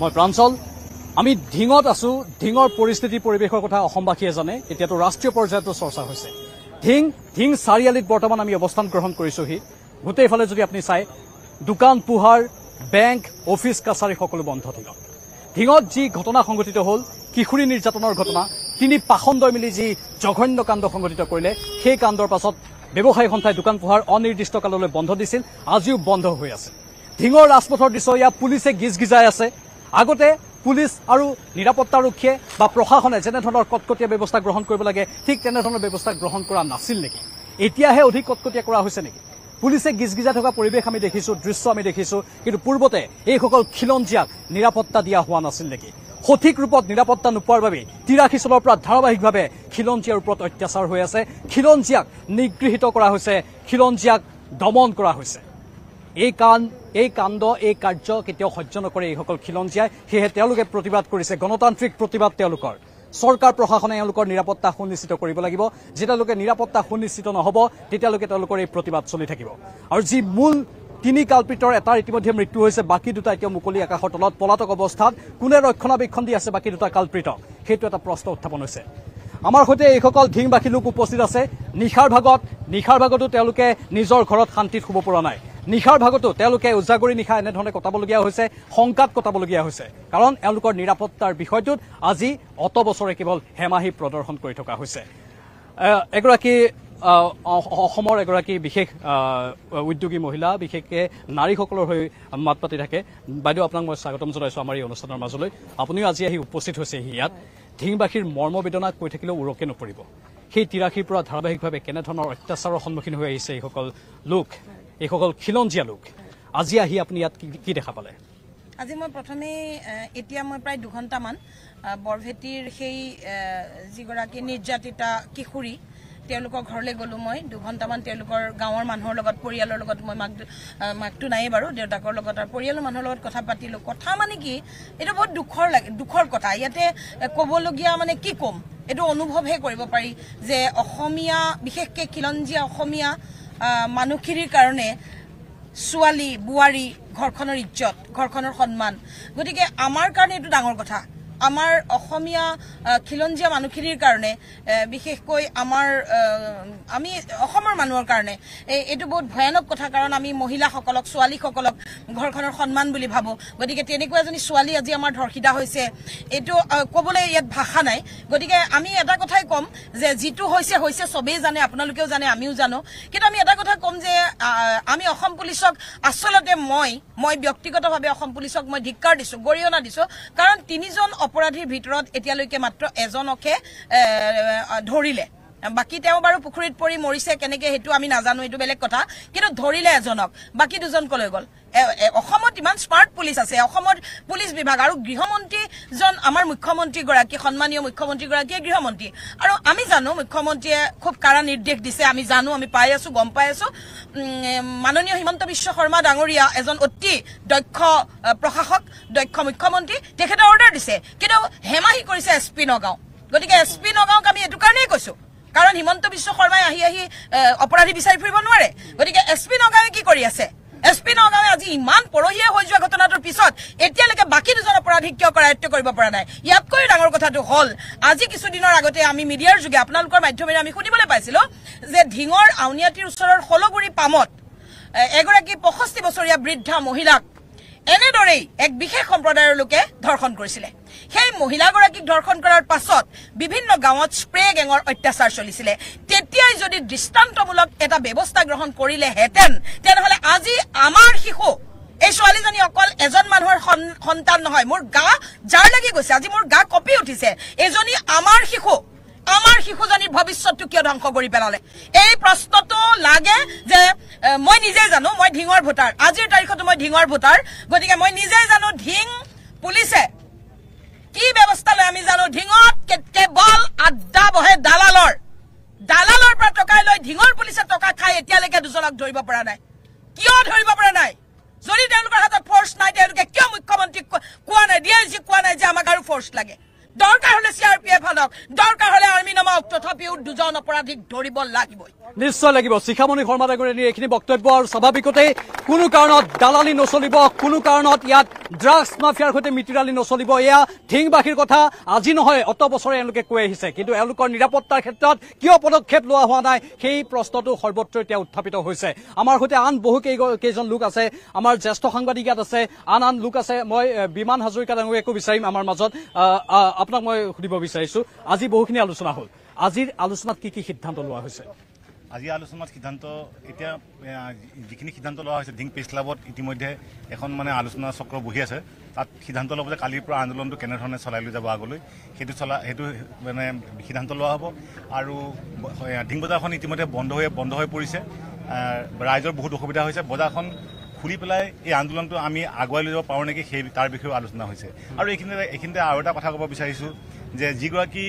মই প্ৰাঞ্চল আমি ঢিঙত আছো ঢিঙৰ পৰিস্থিতি পৰিৱেশৰ কথা অসমবাসীয়ে জানে এতিয়াতো ৰাষ্ট্ৰীয় পৰ্যায়তো চৰ্চা হৈছে ঢিং ঢিং চাৰিআলিত বৰ্তমান আমি অৱস্থান গ্ৰহণ কৰিছোহি গোটেইফালে যদি আপুনি চাই দোকান পোহাৰ বেংক অফিচ কাছাৰী সকলো বন্ধ থাকিব ঢিঙত যি ঘটনা সংঘটিত হ'ল কিশোৰী নিৰ্যাতনৰ ঘটনা তিনি পাখণ্ডই মিলি যি জঘন্য কাণ্ড সংঘটিত কৰিলে সেই কাণ্ডৰ পাছত ব্যৱসায়ী সন্থাই দোকান পোহাৰ অনিৰ্দিষ্ট কাললৈ বন্ধ দিছিল আজিও বন্ধ হৈ আছে ঢিঙৰ ৰাজপথৰ দৃশ্য ইয়াত পুলিচে গিজ গিজাই আছে আগতে পুলিচ আৰু নিৰাপত্তাৰক্ষীয়ে বা প্ৰশাসনে যেনেধৰণৰ কটকটীয়া ব্যৱস্থা গ্ৰহণ কৰিব লাগে ঠিক তেনেধৰণৰ ব্যৱস্থা গ্ৰহণ কৰা নাছিল নেকি এতিয়াহে অধিক কটকটীয়া কৰা হৈছে নেকি পুলিচে গিজগিজা থকা পৰিৱেশ আমি দেখিছোঁ দৃশ্য আমি দেখিছোঁ কিন্তু পূৰ্বতে এইসকল খিলঞ্জীয়াক নিৰাপত্তা দিয়া হোৱা নাছিল নেকি সঠিক ৰূপত নিৰাপত্তা নোপোৱাৰ বাবে তিৰাশী চনৰ পৰা ধাৰাবাহিকভাৱে খিলঞ্জীয়াৰ ওপৰত অত্যাচাৰ হৈ আছে খিলঞ্জীয়াক নিগৃহীত কৰা হৈছে খিলঞ্জীয়াক দমন কৰা হৈছে এই কাণ এই কাণ্ড এই কাৰ্য কেতিয়াও সহ্য নকৰে এইসকল খিলঞ্জীয়াই সেয়েহে তেওঁলোকে প্ৰতিবাদ কৰিছে গণতান্ত্ৰিক প্ৰতিবাদ তেওঁলোকৰ চৰকাৰ প্ৰশাসনে এওঁলোকৰ নিৰাপত্তা সুনিশ্চিত কৰিব লাগিব যেতিয়ালৈকে নিৰাপত্তা সুনিশ্চিত নহ'ব তেতিয়ালৈকে তেওঁলোকৰ এই প্ৰতিবাদ চলি থাকিব আৰু যি মূল তিনি কালপিতৰ এটাৰ ইতিমধ্যে মৃত্যু হৈছে বাকী দুটা এতিয়া মুকলি আকাশৰ তলত পলাতক অৱস্থাত কোনে ৰক্ষণাবেক্ষণ দি আছে বাকী দুটা কালপ্ৰিতক সেইটো এটা প্ৰশ্ন উত্থাপন হৈছে আমাৰ সৈতে এইসকল ঢিংবাসী লোক উপস্থিত আছে নিশাৰ ভাগত নিশাৰ ভাগতো তেওঁলোকে নিজৰ ঘৰত শান্তিত শুব পৰা নাই নিশাৰ ভাগতো তেওঁলোকে উজাগৰি নিশা এনেধৰণে কটাবলগীয়া হৈছে শংকাত কটাবলগীয়া হৈছে কাৰণ এওঁলোকৰ নিৰাপত্তাৰ বিষয়টোত আজি অত বছৰে কেৱল হেমাহি প্ৰদৰ্শন কৰি থকা হৈছে এগৰাকী অসমৰ এগৰাকী বিশেষ উদ্যোগী মহিলা বিশেষকৈ নাৰীসকলৰ হৈ মাত পাতি থাকে বাইদেউ আপোনাক মই স্বাগতম জনাইছোঁ আমাৰ এই অনুষ্ঠানৰ মাজলৈ আপুনিও আজি আহি উপস্থিত হৈছেহি ইয়াত ধিংবাসীৰ মৰ্মবেদনা কৈ থাকিলেও উৰকে নপৰিব সেই তিৰাশীৰ পৰা ধাৰাবাহিকভাৱে কেনেধৰণৰ অত্যাচাৰৰ সন্মুখীন হৈ আহিছে এইসকল লোক এইসকল খিলঞ্জীয়া লোক আজি আহি আপুনি ইয়াত কি দেখা পালে আজি মই প্ৰথমে এতিয়া মই প্ৰায় দুঘণ্টামান বৰভেটিৰ সেই যিগৰাকী নিৰ্যাতিতা কিশোৰী তেওঁলোকৰ ঘৰলৈ গ'লোঁ মই দুঘণ্টামান তেওঁলোকৰ গাঁৱৰ মানুহৰ লগত পৰিয়ালৰ লগত মই মাক মাকটো নায়েই বাৰু দেউতাকৰ লগত আৰু পৰিয়ালৰ মানুহৰ লগত কথা পাতিলোঁ কথা মানে কি এইটো বহুত দুখৰ লাগে দুখৰ কথা ইয়াতে ক'বলগীয়া মানে কি ক'ম এইটো অনুভৱহে কৰিব পাৰি যে অসমীয়া বিশেষকৈ খিলঞ্জীয়া অসমীয়া মানুহখিনিৰ কাৰণে ছোৱালী বোৱাৰী ঘৰখনৰ ইজ্জত ঘৰখনৰ সন্মান গতিকে আমাৰ কাৰণে এইটো ডাঙৰ কথা আমাৰ অসমীয়া খিলঞ্জীয়া মানুহখিনিৰ কাৰণে বিশেষকৈ আমাৰ আমি অসমৰ মানুহৰ কাৰণে এইটো বহুত ভয়ানক কথা কাৰণ আমি মহিলাসকলক ছোৱালীসকলক ঘৰখনৰ সন্মান বুলি ভাবোঁ গতিকে তেনেকুৱা এজনী ছোৱালী আজি আমাৰ ধৰ্ষিতা হৈছে এইটো ক'বলৈ ইয়াত ভাষা নাই গতিকে আমি এটা কথাই ক'ম যে যিটো হৈছে হৈছে চবেই জানে আপোনালোকেও জানে আমিও জানো কিন্তু আমি এটা কথা ক'ম যে আমি অসম পুলিচক আচলতে মই মই ব্যক্তিগতভাৱে অসম পুলিচক মই ধিক্কাৰ দিছোঁ গৰিহণা দিছোঁ কাৰণ তিনিজন অপৰাধীৰ ভিতৰ এতালেক মাত্ৰ এজনকে ধৰলে বাকি তেও বাৰু পুখুৰীত পৰি মৰিছে কেনেকে সেইটো আমি নাজানো এইটো বেলেগ কথা কিন্তু ধৰিলে এজনক বাকী দুজন কলৈ গ'ল অসমত ইমান স্মাৰ্ট পুলিচ আছে অসমৰ পুলিচ বিভাগ আৰু গৃহমন্ত্ৰীজন আমাৰ মুখ্যমন্ত্ৰীগৰাকী সন্মানীয় মুখ্যমন্ত্ৰীগৰাকীয়ে গৃহমন্ত্ৰী আৰু আমি জানো মুখ্যমন্ত্ৰীয়ে খুব কাৰা নিৰ্দেশ দিছে আমি জানো আমি পাই আছো গম পাই আছো মাননীয় হিমন্ত বিশ্ব শৰ্মা ডাঙৰীয়া এজন অতি দক্ষ প্ৰশাসক দক্ষ মুখ্যমন্ত্ৰী তেখেতে অৰ্ডাৰ দিছে কিন্তু হেমাহি কৰিছে এছ পি নগাঁও গতিকে এছ পি নগাঁওক আমি এইটো কাৰণেই কৈছো কাৰণ হিমন্ত বিশ্ব শৰ্মাই আহি আহি অপৰাধী বিচাৰি ফুৰিব নোৱাৰে গতিকে এছ পি নগাঁৱে কি কৰি আছে এছ পি নগাঁৱে আজি ইমান পৰহীয়া হৈ যোৱা ঘটনাটোৰ পিছত এতিয়ালৈকে বাকী দুজন অপৰাধী কিয় কৰা কৰায়ত্ব কৰিব পৰা নাই ইয়াতকৈও ডাঙৰ কথাটো হল আজি কিছুদিনৰ আগতে আমি মিডিয়াৰ যোগে আপোনালোকৰ মাধ্যমেৰে আমি শুনিবলৈ পাইছিলো যে ঢিঙৰ আউনীয়াটিৰ ওচৰৰ সলগুৰি পামত এগৰাকী পঁষষ্ঠি বছৰীয়া বৃদ্ধা মহিলাক এনেদৰেই এক বিশেষ সম্প্ৰদায়ৰ লোকে ধৰ্ষণ কৰিছিলে সেই মহিলাগৰাকীক ধৰ্ষণ কৰাৰ পাছত বিভিন্ন গাঁৱত স্প্ৰে গেঙৰ অত্যাচাৰ চলিছিলে তেতিয়াই যদি দৃষ্টান্তমূলক এটা ব্যৱস্থা গ্ৰহণ কৰিলেহেঁতেন তেনেহলে আজি আমাৰ শিশু এই ছোৱালীজনী অকল এজন মানুহৰ সন্তান নহয় মোৰ গা যাৰ লাগি গৈছে আজি মোৰ গা কঁপি উঠিছে এজনী আমাৰ শিশু আমাৰ শিশুজনীৰ ভৱিষ্যতটো কিয় ধ্বংস কৰি পেলালে এই প্ৰশ্নটো লাগে যে মই নিজে জানো মই ঢিঙৰ ভোটাৰ আজিৰ তাৰিখতো মই ঢিঙৰ ভোটাৰ গতিকে মই নিজে জানো ঢিং পুলিচে কি ব্যৱস্থা লৈ আমি জানো ঢিঙত কেৱল আড্ডা বহে দালালৰ দালালৰ পৰা টকাই লৈ ঢিঙৰ পুলিচে টকা খাই এতিয়ালৈকে দুজনক ধৰিব পৰা নাই কিয় ধৰিব পৰা নাই যদি তেওঁলোকৰ হাতত ফৰ্চ নাই তেওঁলোকে কিয় মুখ্যমন্ত্ৰীক কোৱা নাই ডি আই জিক কোৱা নাই যে আমাক আৰু ফৰ্চ লাগে দরকার হলে সিআরপিএফ আনক দরকার হলে আর্মি নামক তথাপিও দুজন অপরাধীক ধরব লাগিব নিশ্চয় লাগিব শিখামণি শর্মা ডাঙরিয়ার এখানে বক্তব্য আর স্বাভাবিকতে কোনো কারণত দালালি নচলিব কোনো কারণত ইয়াত ড্রাগস মাফিয়ার সহ মিতিরালি নচলিব এয়া ঠিংবাসীর কথা আজি নহয় অত বছরে এলোকে কয়ে আছে কিন্তু এলোকর নিরাপত্তার ক্ষেত্রে কিয় পদক্ষেপ লওয়া হওয়া নাই সেই প্রশ্নটি সর্বত্র এটা উত্থাপিত হয়েছে আমার সুতরাং আন বহু কেজন লোক আছে আমার জ্যেষ্ঠ সাংবাদিক ইয়াত আছে আন আন লোক আছে মই বিমান হাজরিকা ডাঙরিয়াকো বিচারিম আমার মাজত আপোনাক মই সুধিব বিচাৰিছোঁ আজি বহুখিনি আলোচনা হ'ল আজিৰ আলোচনাত কি কি সিদ্ধান্ত লোৱা হৈছে আজি আলোচনাত সিদ্ধান্ত এতিয়া যিখিনি সিদ্ধান্ত লোৱা হৈছে ডিং পেছ ক্লাবত ইতিমধ্যে এখন মানে আলোচনা চক্ৰ বহি আছে তাত সিদ্ধান্ত ল'ব যে কালিৰ পৰা আন্দোলনটো কেনেধৰণে চলাই লৈ যাব আগলৈ সেইটো চলা সেইটো মানে সিদ্ধান্ত লোৱা হ'ব আৰু ডিং বজাৰখন ইতিমধ্যে বন্ধ হৈ বন্ধ হৈ পৰিছে ৰাইজৰ বহুত অসুবিধা হৈছে বজাৰখন খুলি পেলাই এই আন্দোলনটো আমি আগুৱাই লৈ যাব পাৰোঁ নেকি সেই তাৰ বিষয়েও আলোচনা হৈছে আৰু এইখিনিতে এইখিনিতে আৰু এটা কথা ক'ব বিচাৰিছোঁ যে যিগৰাকী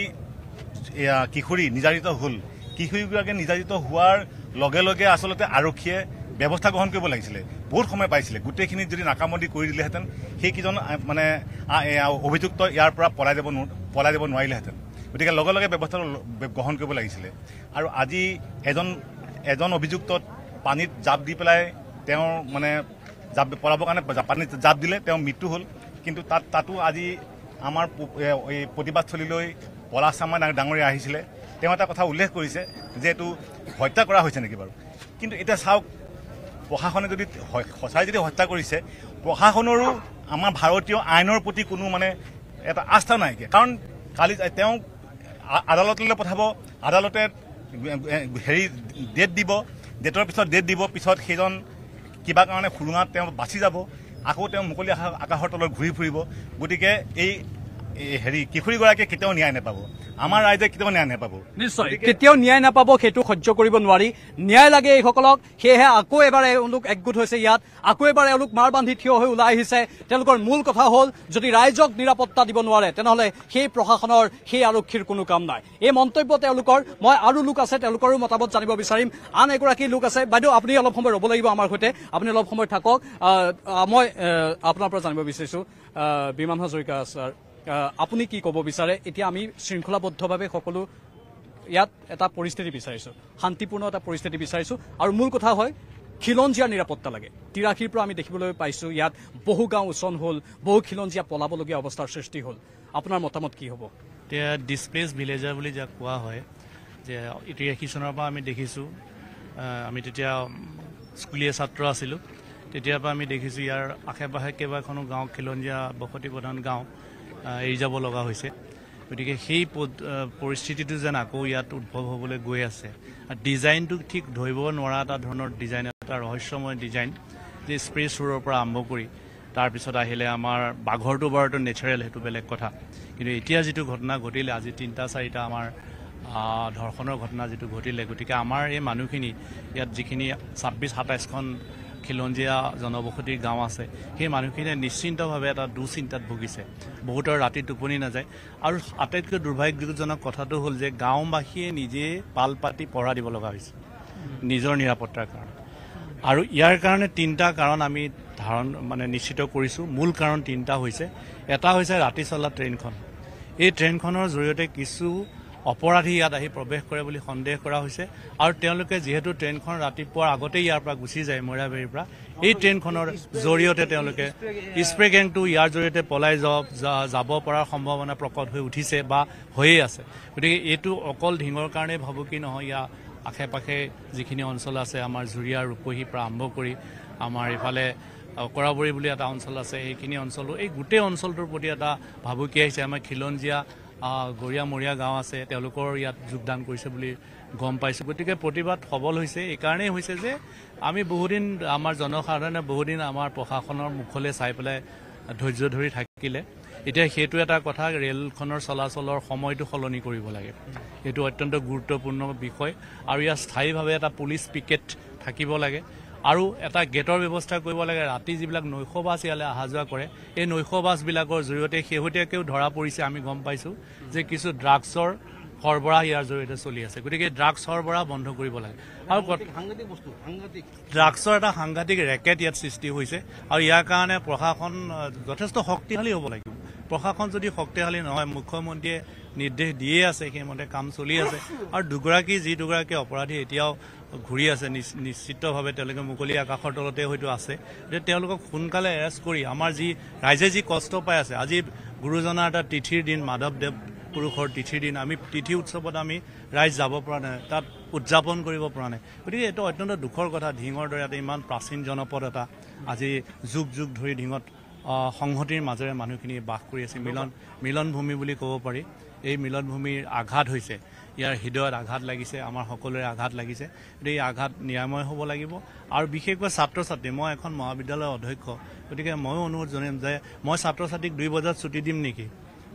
কিশোৰী নিৰ্যাতিত হ'ল কিশোৰীগৰাকী নিৰ্যাতিত হোৱাৰ লগে লগে আচলতে আৰক্ষীয়ে ব্যৱস্থা গ্ৰহণ কৰিব লাগিছিলে বহুত সময় পাইছিলে গোটেইখিনি যদি নাকামন্দি কৰি দিলেহেঁতেন সেইকেইজন মানে অভিযুক্ত ইয়াৰ পৰা পলাই যাব পলাই যাব নোৱাৰিলেহেঁতেন গতিকে লগে লগে ব্যৱস্থাটো গ্ৰহণ কৰিব লাগিছিলে আৰু আজি এজন এজন অভিযুক্তত পানীত জাপ দি পেলাই তেওঁৰ মানে জাপ পলাবৰ কাৰণে জাপানী জাপ দিলে তেওঁ মৃত্যু হ'ল কিন্তু তাত তাতো আজি আমাৰ এই প্ৰতিবাদস্থলীলৈ পলাশ চামা ডাঙ ডাঙৰীয়া আহিছিলে তেওঁ এটা কথা উল্লেখ কৰিছে যে এইটো হত্যা কৰা হৈছে নেকি বাৰু কিন্তু এতিয়া চাওক প্ৰশাসনে যদি সঁচাই যদি হত্যা কৰিছে প্ৰশাসনৰো আমাৰ ভাৰতীয় আইনৰ প্ৰতি কোনো মানে এটা আস্থা নাইকিয়া কাৰণ কালি তেওঁক আদালতলৈ পঠাব আদালতে হেৰি ডেট দিব ডেটৰ পিছত ডেট দিব পিছত সেইজন কিবা কাৰণে খুৰুঙাত তেওঁ বাচি যাব আকৌ তেওঁ মুকলি আকাশৰ তলত ঘূৰি ফুৰিব গতিকে এই হেৰি কিশোৰীগৰাকীয়ে কেতিয়াও ন্যায় নাপাব আমাৰ ৰাইজে কেতিয়াও ন্যায় নাপাব নিশ্চয় কেতিয়াও ন্যায় নাপাব সেইটো সহ্য কৰিব নোৱাৰি ন্যায় লাগে এইসকলক সেয়েহে আকৌ এবাৰ এওঁলোক একগোট হৈছে ইয়াত আকৌ এবাৰ এওঁলোক মাৰ বান্ধি থিয় হৈ ওলাই আহিছে তেওঁলোকৰ মূল কথা হ'ল যদি ৰাইজক নিৰাপত্তা দিব নোৱাৰে তেনেহ'লে সেই প্ৰশাসনৰ সেই আৰক্ষীৰ কোনো কাম নাই এই মন্তব্য তেওঁলোকৰ মই আৰু লোক আছে তেওঁলোকৰো মতামত জানিব বিচাৰিম আন এগৰাকী লোক আছে বাইদেউ আপুনি অলপ সময় ৰ'ব লাগিব আমাৰ সৈতে আপুনি অলপ সময় থাকক মই আপোনাৰ পৰা জানিব বিচাৰিছোঁ বিমান হাজৰিকা ছাৰ আপুনি কি ক'ব বিচাৰে এতিয়া আমি শৃংখলাবদ্ধভাৱে সকলো ইয়াত এটা পৰিস্থিতি বিচাৰিছোঁ শান্তিপূৰ্ণ এটা পৰিস্থিতি বিচাৰিছোঁ আৰু মূল কথা হয় খিলঞ্জীয়া নিৰাপত্তা লাগে তিৰাশীৰ পৰা আমি দেখিবলৈ পাইছোঁ ইয়াত বহু গাঁও উচন হ'ল বহু খিলঞ্জীয়া পলাবলগীয়া অৱস্থাৰ সৃষ্টি হ'ল আপোনাৰ মতামত কি হ'ব এতিয়া ডিছপ্লেচ ভিলেজাৰ বুলি যাক কোৱা হয় যে তিৰাশী চনৰ পৰা আমি দেখিছোঁ আমি তেতিয়া স্কুলীয়া ছাত্ৰ আছিলোঁ তেতিয়াৰ পৰা আমি দেখিছোঁ ইয়াৰ আশে পাশে কেইবাখনো গাঁও খিলঞ্জীয়া বসতি প্ৰধান গাঁও এৰি যাব লগা হৈছে গতিকে সেই পৰিস্থিতিটো যেন আকৌ ইয়াত উদ্ভৱ হ'বলৈ গৈ আছে ডিজাইনটো ঠিক ধৰিব নোৱাৰা এটা ধৰণৰ ডিজাইন এটা ৰহস্যময় ডিজাইন যি স্প্ৰে' চুৰৰ পৰা আৰম্ভ কৰি তাৰপিছত আহিলে আমাৰ বাঘৰটো বাৰুটো নেচাৰেল সেইটো বেলেগ কথা কিন্তু এতিয়া যিটো ঘটনা ঘটিলে আজি তিনিটা চাৰিটা আমাৰ ধৰ্ষণৰ ঘটনা যিটো ঘটিলে গতিকে আমাৰ এই মানুহখিনি ইয়াত যিখিনি ছাব্বিছ সাতাইছখন খিলঞ্জীয়া জনবসতিৰ গাঁও আছে সেই মানুহখিনিয়ে নিশ্চিন্তভাৱে এটা দুচিন্তাত ভুগিছে বহুতৰ ৰাতি টোপনি নাযায় আৰু আটাইতকৈ দুৰ্ভাগ্যজনক কথাটো হ'ল যে গাঁওবাসীয়ে নিজেই পাল পাতি পহৰা দিব লগা হৈছে নিজৰ নিৰাপত্তাৰ কাৰণে আৰু ইয়াৰ কাৰণে তিনিটা কাৰণ আমি ধাৰণ মানে নিশ্চিত কৰিছোঁ মূল কাৰণ তিনিটা হৈছে এটা হৈছে ৰাতি চলা ট্ৰেইনখন এই ট্ৰেইনখনৰ জৰিয়তে কিছু অপৰাধী ইয়াত আহি প্ৰৱেশ কৰে বুলি সন্দেহ কৰা হৈছে আৰু তেওঁলোকে যিহেতু ট্ৰেইনখন ৰাতিপুৱাৰ আগতেই ইয়াৰ পৰা গুচি যায় মৈৰাবেৰীৰ পৰা এই ট্ৰেইনখনৰ জৰিয়তে তেওঁলোকে স্প্ৰে গেংটো ইয়াৰ জৰিয়তে পলাই যাব পৰাৰ সম্ভাৱনা প্ৰকট হৈ উঠিছে বা হৈয়ে আছে গতিকে এইটো অকল ঢিঙৰ কাৰণেই ভাবুকি নহয় ইয়াৰ আশে পাশে যিখিনি অঞ্চল আছে আমাৰ জুৰিয়া ৰূপহীৰ পৰা আৰম্ভ কৰি আমাৰ ইফালে কৰাবৰী বুলি এটা অঞ্চল আছে এইখিনি অঞ্চলো এই গোটেই অঞ্চলটোৰ প্ৰতি এটা ভাবুকি আহিছে আমাৰ খিলঞ্জীয়া গৰীয়া মৰীয়া গাঁও আছে তেওঁলোকৰ ইয়াত যোগদান কৰিছে বুলি গম পাইছোঁ গতিকে প্ৰতিবাদ সবল হৈছে এইকাৰণেই হৈছে যে আমি বহুদিন আমাৰ জনসাধাৰণে বহুদিন আমাৰ প্ৰশাসনৰ মুখলৈ চাই পেলাই ধৈৰ্য ধৰি থাকিলে এতিয়া সেইটো এটা কথা ৰেলখনৰ চলাচলৰ সময়টো সলনি কৰিব লাগে সেইটো অত্যন্ত গুৰুত্বপূৰ্ণ বিষয় আৰু ইয়াৰ স্থায়ীভাৱে এটা পুলিচ পিকেট থাকিব লাগে আৰু এটা গেটৰ ব্যৱস্থা কৰিব লাগে ৰাতি যিবিলাক নৈশ বাছ ইয়ালৈ অহা যোৱা কৰে এই নৈশ বাছবিলাকৰ জৰিয়তে শেহতীয়াকৈও ধৰা পৰিছে আমি গম পাইছোঁ যে কিছু ড্ৰাগছৰ সৰবৰাহ ইয়াৰ জৰিয়তে চলি আছে গতিকে ড্ৰাগছ সৰবৰাহ বন্ধ কৰিব লাগে আৰু ড্ৰাগছৰ এটা সাংঘাতিক ৰেকেট ইয়াত সৃষ্টি হৈছে আৰু ইয়াৰ কাৰণে প্ৰশাসন যথেষ্ট শক্তিশালী হ'ব লাগিব প্ৰশাসন যদি শক্তিশালী নহয় মুখ্যমন্ত্ৰীয়ে নিৰ্দেশ দিয়ে আছে সেইমতে কাম চলি আছে আৰু দুগৰাকী যি দুগৰাকী অপৰাধী এতিয়াও ঘূৰি আছে নিশ্চিতভাৱে তেওঁলোকে মুকলি আকাশৰ তলতে হয়তো আছে যে তেওঁলোকক সোনকালে এৰেষ্ট কৰি আমাৰ যি ৰাইজে যি কষ্ট পাই আছে আজি গুৰুজনাৰ এটা তিথিৰ দিন মাধৱদেৱ পুৰুষৰ তিথিৰ দিন আমি তিথি উৎসৱত আমি ৰাইজ যাব পৰা নাই তাত উদযাপন কৰিব পৰা নাই গতিকে এইটো অত্যন্ত দুখৰ কথা ঢিঙৰ দৰে এটা ইমান প্ৰাচীন জনপদ এটা আজি যুগ যুগ ধৰি ঢিঙত সংহতিৰ মাজেৰে মানুহখিনি বাস কৰি আছে মিলন মিলনভূমি বুলি ক'ব পাৰি এই মিলনভূমিৰ আঘাত হৈছে ইয়াৰ হৃদয়ত আঘাত লাগিছে আমাৰ সকলোৰে আঘাত লাগিছে গতিকে এই আঘাত নিৰাময় হ'ব লাগিব আৰু বিশেষকৈ ছাত্ৰ ছাত্ৰী মই এখন মহাবিদ্যালয়ৰ অধ্যক্ষ গতিকে ময়ো অনুৰোধ জনাম যে মই ছাত্ৰ ছাত্ৰীক দুই বজাত ছুটি দিম নেকি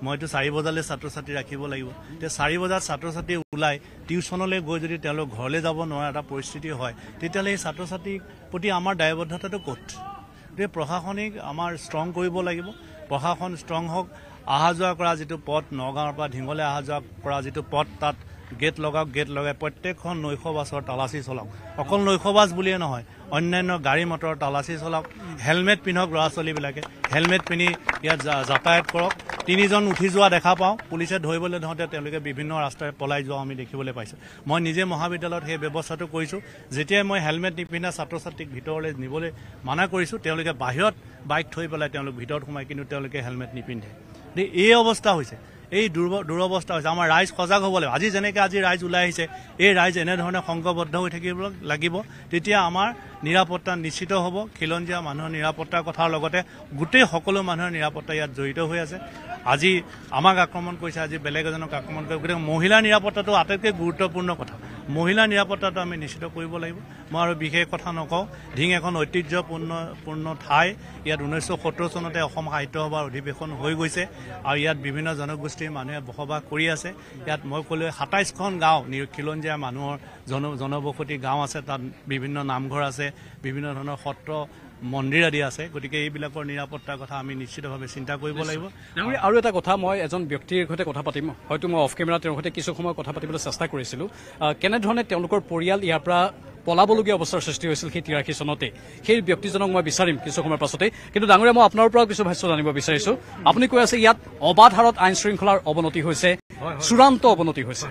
মইতো চাৰি বজালৈ ছাত্ৰ ছাত্ৰী ৰাখিব লাগিব এতিয়া চাৰি বজাত ছাত্ৰ ছাত্ৰী ওলাই টিউশ্যনলৈ গৈ যদি তেওঁলোক ঘৰলৈ যাব নোৱাৰা এটা পৰিস্থিতি হয় তেতিয়াহ'লে এই ছাত্ৰ ছাত্ৰীৰ প্ৰতি আমাৰ দায়বদ্ধতাটো ক'ত গতিকে প্ৰশাসনিক আমাৰ ষ্ট্ৰং কৰিব লাগিব প্ৰশাসন ষ্ট্ৰং হওক অহা যোৱা কৰা যিটো পথ নগাঁৱৰ পৰা ঢিঙলে অহা যোৱা কৰা যিটো পথ তাত গেট লগাওক গেট লগাই প্ৰত্যেকখন নৈশ বাছৰ তালাচী চলাওক অকল নৈশ বাছ বুলিয়েই নহয় অন্যান্য গাড়ী মটৰৰ তালাচী চলাওক হেলমেট পিন্ধক ল'ৰা ছোৱালীবিলাকে হেলমেট পিন্ধি ইয়াত যাতায়াত কৰক তিনিজন উঠি যোৱা দেখা পাওঁ পুলিচে ধৰিবলৈ ধৰোঁতে তেওঁলোকে বিভিন্ন ৰাস্তাৰে পলাই যোৱা আমি দেখিবলৈ পাইছোঁ মই নিজে মহাবিদ্যালয়ত সেই ব্যৱস্থাটো কৰিছোঁ যেতিয়াই মই হেলমেট নিপিন্ধা ছাত্ৰ ছাত্ৰীক ভিতৰলৈ নিবলৈ মানা কৰিছোঁ তেওঁলোকে বাহিৰত বাইক থৈ পেলাই তেওঁলোক ভিতৰত সোমায় কিন্তু তেওঁলোকে হেলমেট নিপিন্ধে এই অৱস্থা হৈছে এই দুৰৱস্থা হৈছে আমাৰ ৰাইজ সজাগ হ'ব লাগিব আজি যেনেকৈ আজি ৰাইজ ওলাই আহিছে এই ৰাইজ এনেধৰণে সংঘবদ্ধ হৈ থাকিব লাগিব তেতিয়া আমাৰ নিৰাপত্তা নিশ্চিত হ'ব খিলঞ্জীয়া মানুহৰ নিৰাপত্তাৰ কথাৰ লগতে গোটেই সকলো মানুহৰ নিৰাপত্তা ইয়াত জড়িত হৈ আছে আজি আমাক আক্ৰমণ কৰিছে আজি বেলেগ এজনক আক্ৰমণ কৰিব গতিকে মহিলাৰ নিৰাপত্তাটো আটাইতকৈ গুৰুত্বপূৰ্ণ কথা মহিলা নিৰাপত্তাটো আমি নিশ্চিত কৰিব লাগিব মই আৰু বিশেষ কথা নকওঁ ঢিং এখন ঐতিহ্যপূৰ্ণপূৰ্ণ ঠাই ইয়াত ঊনৈছশ সত্তৰ চনতে অসম সাহিত্য সভাৰ অধিৱেশন হৈ গৈছে আৰু ইয়াত বিভিন্ন জনগোষ্ঠী গোষ্ঠীৰ মানুহে বসবাস কৰি আছে ইয়াত মই ক'লোৱে সাতাইছখন গাঁও খিলঞ্জীয়া মানুহৰ জন জনবসতি গাঁও আছে তাত বিভিন্ন নামঘৰ আছে বিভিন্ন ধৰণৰ সত্ৰ মন্দিৰ আদি আছে গতিকে এইবিলাকৰ নিৰাপত্তাৰ কথা আমি নিশ্চিতভাৱে চিন্তা কৰিব লাগিব আৰু এটা কথা মই এজন ব্যক্তিৰ সৈতে কথা পাতিম হয়তো মই অফ কেমেৰা তেওঁৰ সৈতে কিছু সময় কথা পাতিবলৈ চেষ্টা কৰিছিলোঁ কেনেধৰণে তেওঁলোকৰ পৰিয়াল ইয়াৰ পৰা পলাবলগীয়া অৱস্থাৰ সৃষ্টি হৈছিল সেই তিৰাশী চনতে সেই ব্যক্তিজনক মই বিচাৰিম কিছু সময়ৰ পাছতে কিন্তু ডাঙৰীয়া মই আপোনাৰ পৰাও কিছু ভাষ্য জানিব বিচাৰিছো আপুনি কৈ আছে ইয়াত অবাধ হাৰত আইন শৃংখলাৰ অৱনতি হৈছে চূড়ান্ত অৱনতি হৈছে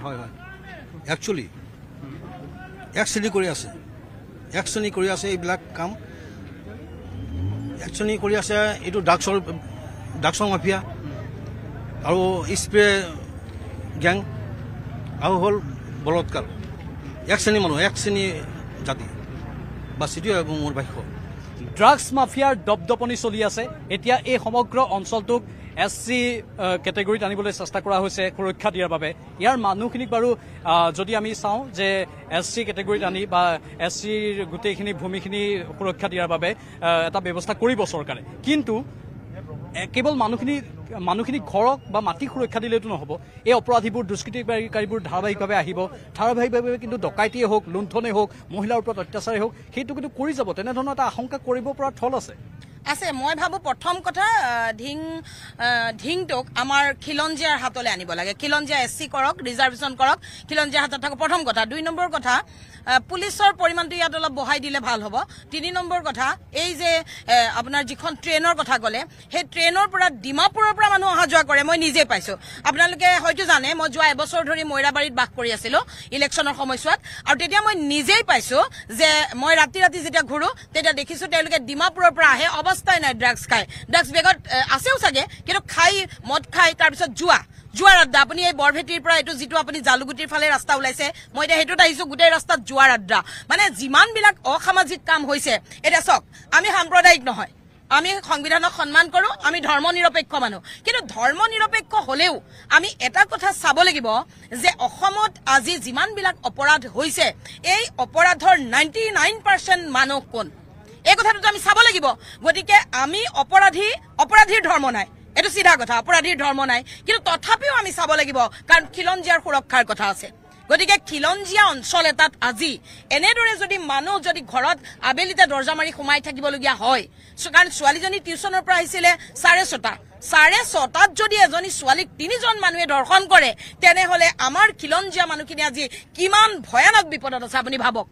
এক শ্ৰেণী কৰি আছে এক শ্ৰেণী কৰি আছে এইবিলাক কাম এক শ্ৰেণী কৰি আছে এইটো ড্ৰাগছৰ ড্ৰাগছৰ মাফিয়া আৰু স্প্ৰে গেং আৰু হ'ল বলৎকাৰ এক শ্ৰেণী মানুহ এক শ্ৰেণী জাতি বা সেইটোৱে মোৰ বাক্য ড্ৰাগছ মাফিয়াৰ দপদপনি চলি আছে এতিয়া এই সমগ্ৰ অঞ্চলটোক এছ চি কেটেগৰীত আনিবলৈ চেষ্টা কৰা হৈছে সুৰক্ষা দিয়াৰ বাবে ইয়াৰ মানুহখিনিক বাৰু যদি আমি চাওঁ যে এছ চি কেটেগৰীত আনি বা এছ চিৰ গোটেইখিনি ভূমিখিনি সুৰক্ষা দিয়াৰ বাবে এটা ব্যৱস্থা কৰিব চৰকাৰে কিন্তু কেৱল মানুহখিনি মানুহখিনিক ঘৰক বা মাটিক সুৰক্ষা দিলেইতো নহ'ব এই অপৰাধীবোৰ দুষ্কৃতিকাৰীবোৰ ধাৰাবাহিকভাৱে আহিব ধাৰাবাহিকভাৱে কিন্তু ডকাইতিয়ে হওক লুণ্ঠনেই হওক মহিলাৰ ওপৰত অত্যাচাৰেই হওক সেইটো কিন্তু কৰি যাব তেনেধৰণৰ এটা আশংকা কৰিব পৰা থল আছে আছে মই ভাবোঁ প্ৰথম কথা ঢিং ঢিংটোক আমাৰ খিলঞ্জীয়াৰ হাতলৈ আনিব লাগে খিলঞ্জীয়া এছ চি কৰক ৰিজাৰ্ভেশ্যন কৰক খিলঞ্জীয়া হাতত থাকক প্ৰথম কথা দুই নম্বৰ কথা পুলিচৰ পৰিমাণটো ইয়াত অলপ বহাই দিলে ভাল হ'ব তিনি নম্বৰ কথা এই যে আপোনাৰ যিখন ট্ৰেইনৰ কথা ক'লে সেই ট্ৰেইনৰ পৰা ডিমাপুৰৰ পৰা মানুহ অহা যোৱা কৰে মই নিজে পাইছোঁ আপোনালোকে হয়তো জানে মই যোৱা এবছৰ ধৰি মৈৰাবাৰীত বাস কৰি আছিলোঁ ইলেকশ্যনৰ সময়ছোৱাত আৰু তেতিয়া মই নিজেই পাইছোঁ যে মই ৰাতি ৰাতি যেতিয়া ঘূৰোঁ তেতিয়া দেখিছোঁ তেওঁলোকে ডিমাপুৰৰ পৰা আহে অৱস্থাই নাই ড্ৰাগছ খায় ড্ৰাগছ বেগত আছেও চাগে কিন্তু খাই মদ খাই তাৰপিছত যোৱা যোৱা আড্ডা আপুনি এই বৰভেটিৰ পৰা এইটো যিটো আপুনি জালুগুটিৰ ফালে ৰাস্তা ওলাইছে মই এতিয়া সেইটোত আহিছো গোটেই ৰাস্তাত যোৱাৰ আড্ডা মানে যিমানবিলাক অসামাজিক কাম হৈছে এতিয়া চাওক আমি সাম্প্ৰদায়িক নহয় আমি সংবিধানক সন্মান কৰোঁ আমি ধৰ্ম নিৰপেক্ষ মানুহ কিন্তু ধৰ্ম নিৰপেক্ষ হলেও আমি এটা কথা চাব লাগিব যে অসমত আজি যিমানবিলাক অপৰাধ হৈছে এই অপৰাধৰ নাইণ্টি নাইন পাৰ্চেণ্ট মানুহ কোন এই কথাটোতো আমি চাব লাগিব গতিকে আমি অপৰাধী অপৰাধীৰ ধৰ্ম নাই এইটো চিধা কথা অপৰাধীৰ ধৰ্ম নাই কিন্তু তথাপিও আমি চাব লাগিব কাৰণ খিলঞ্জীয়াৰ সুৰক্ষাৰ কথা আছে গতিকে খিলঞ্জীয়া অঞ্চল এটাত আজি এনেদৰে যদি মানুহ যদি ঘৰত আবেলিতে দৰ্জা মাৰি সোমাই থাকিবলগীয়া হয় কাৰণ ছোৱালীজনী টিউচনৰ পৰা আহিছিলে চাৰে ছটা চাৰে ছটাত যদি এজনী ছোৱালীক তিনিজন মানুহে দৰ্শন কৰে তেনেহলে আমাৰ খিলঞ্জীয়া মানুহখিনি আজি কিমান ভয়ানক বিপদত আছে আপুনি ভাবক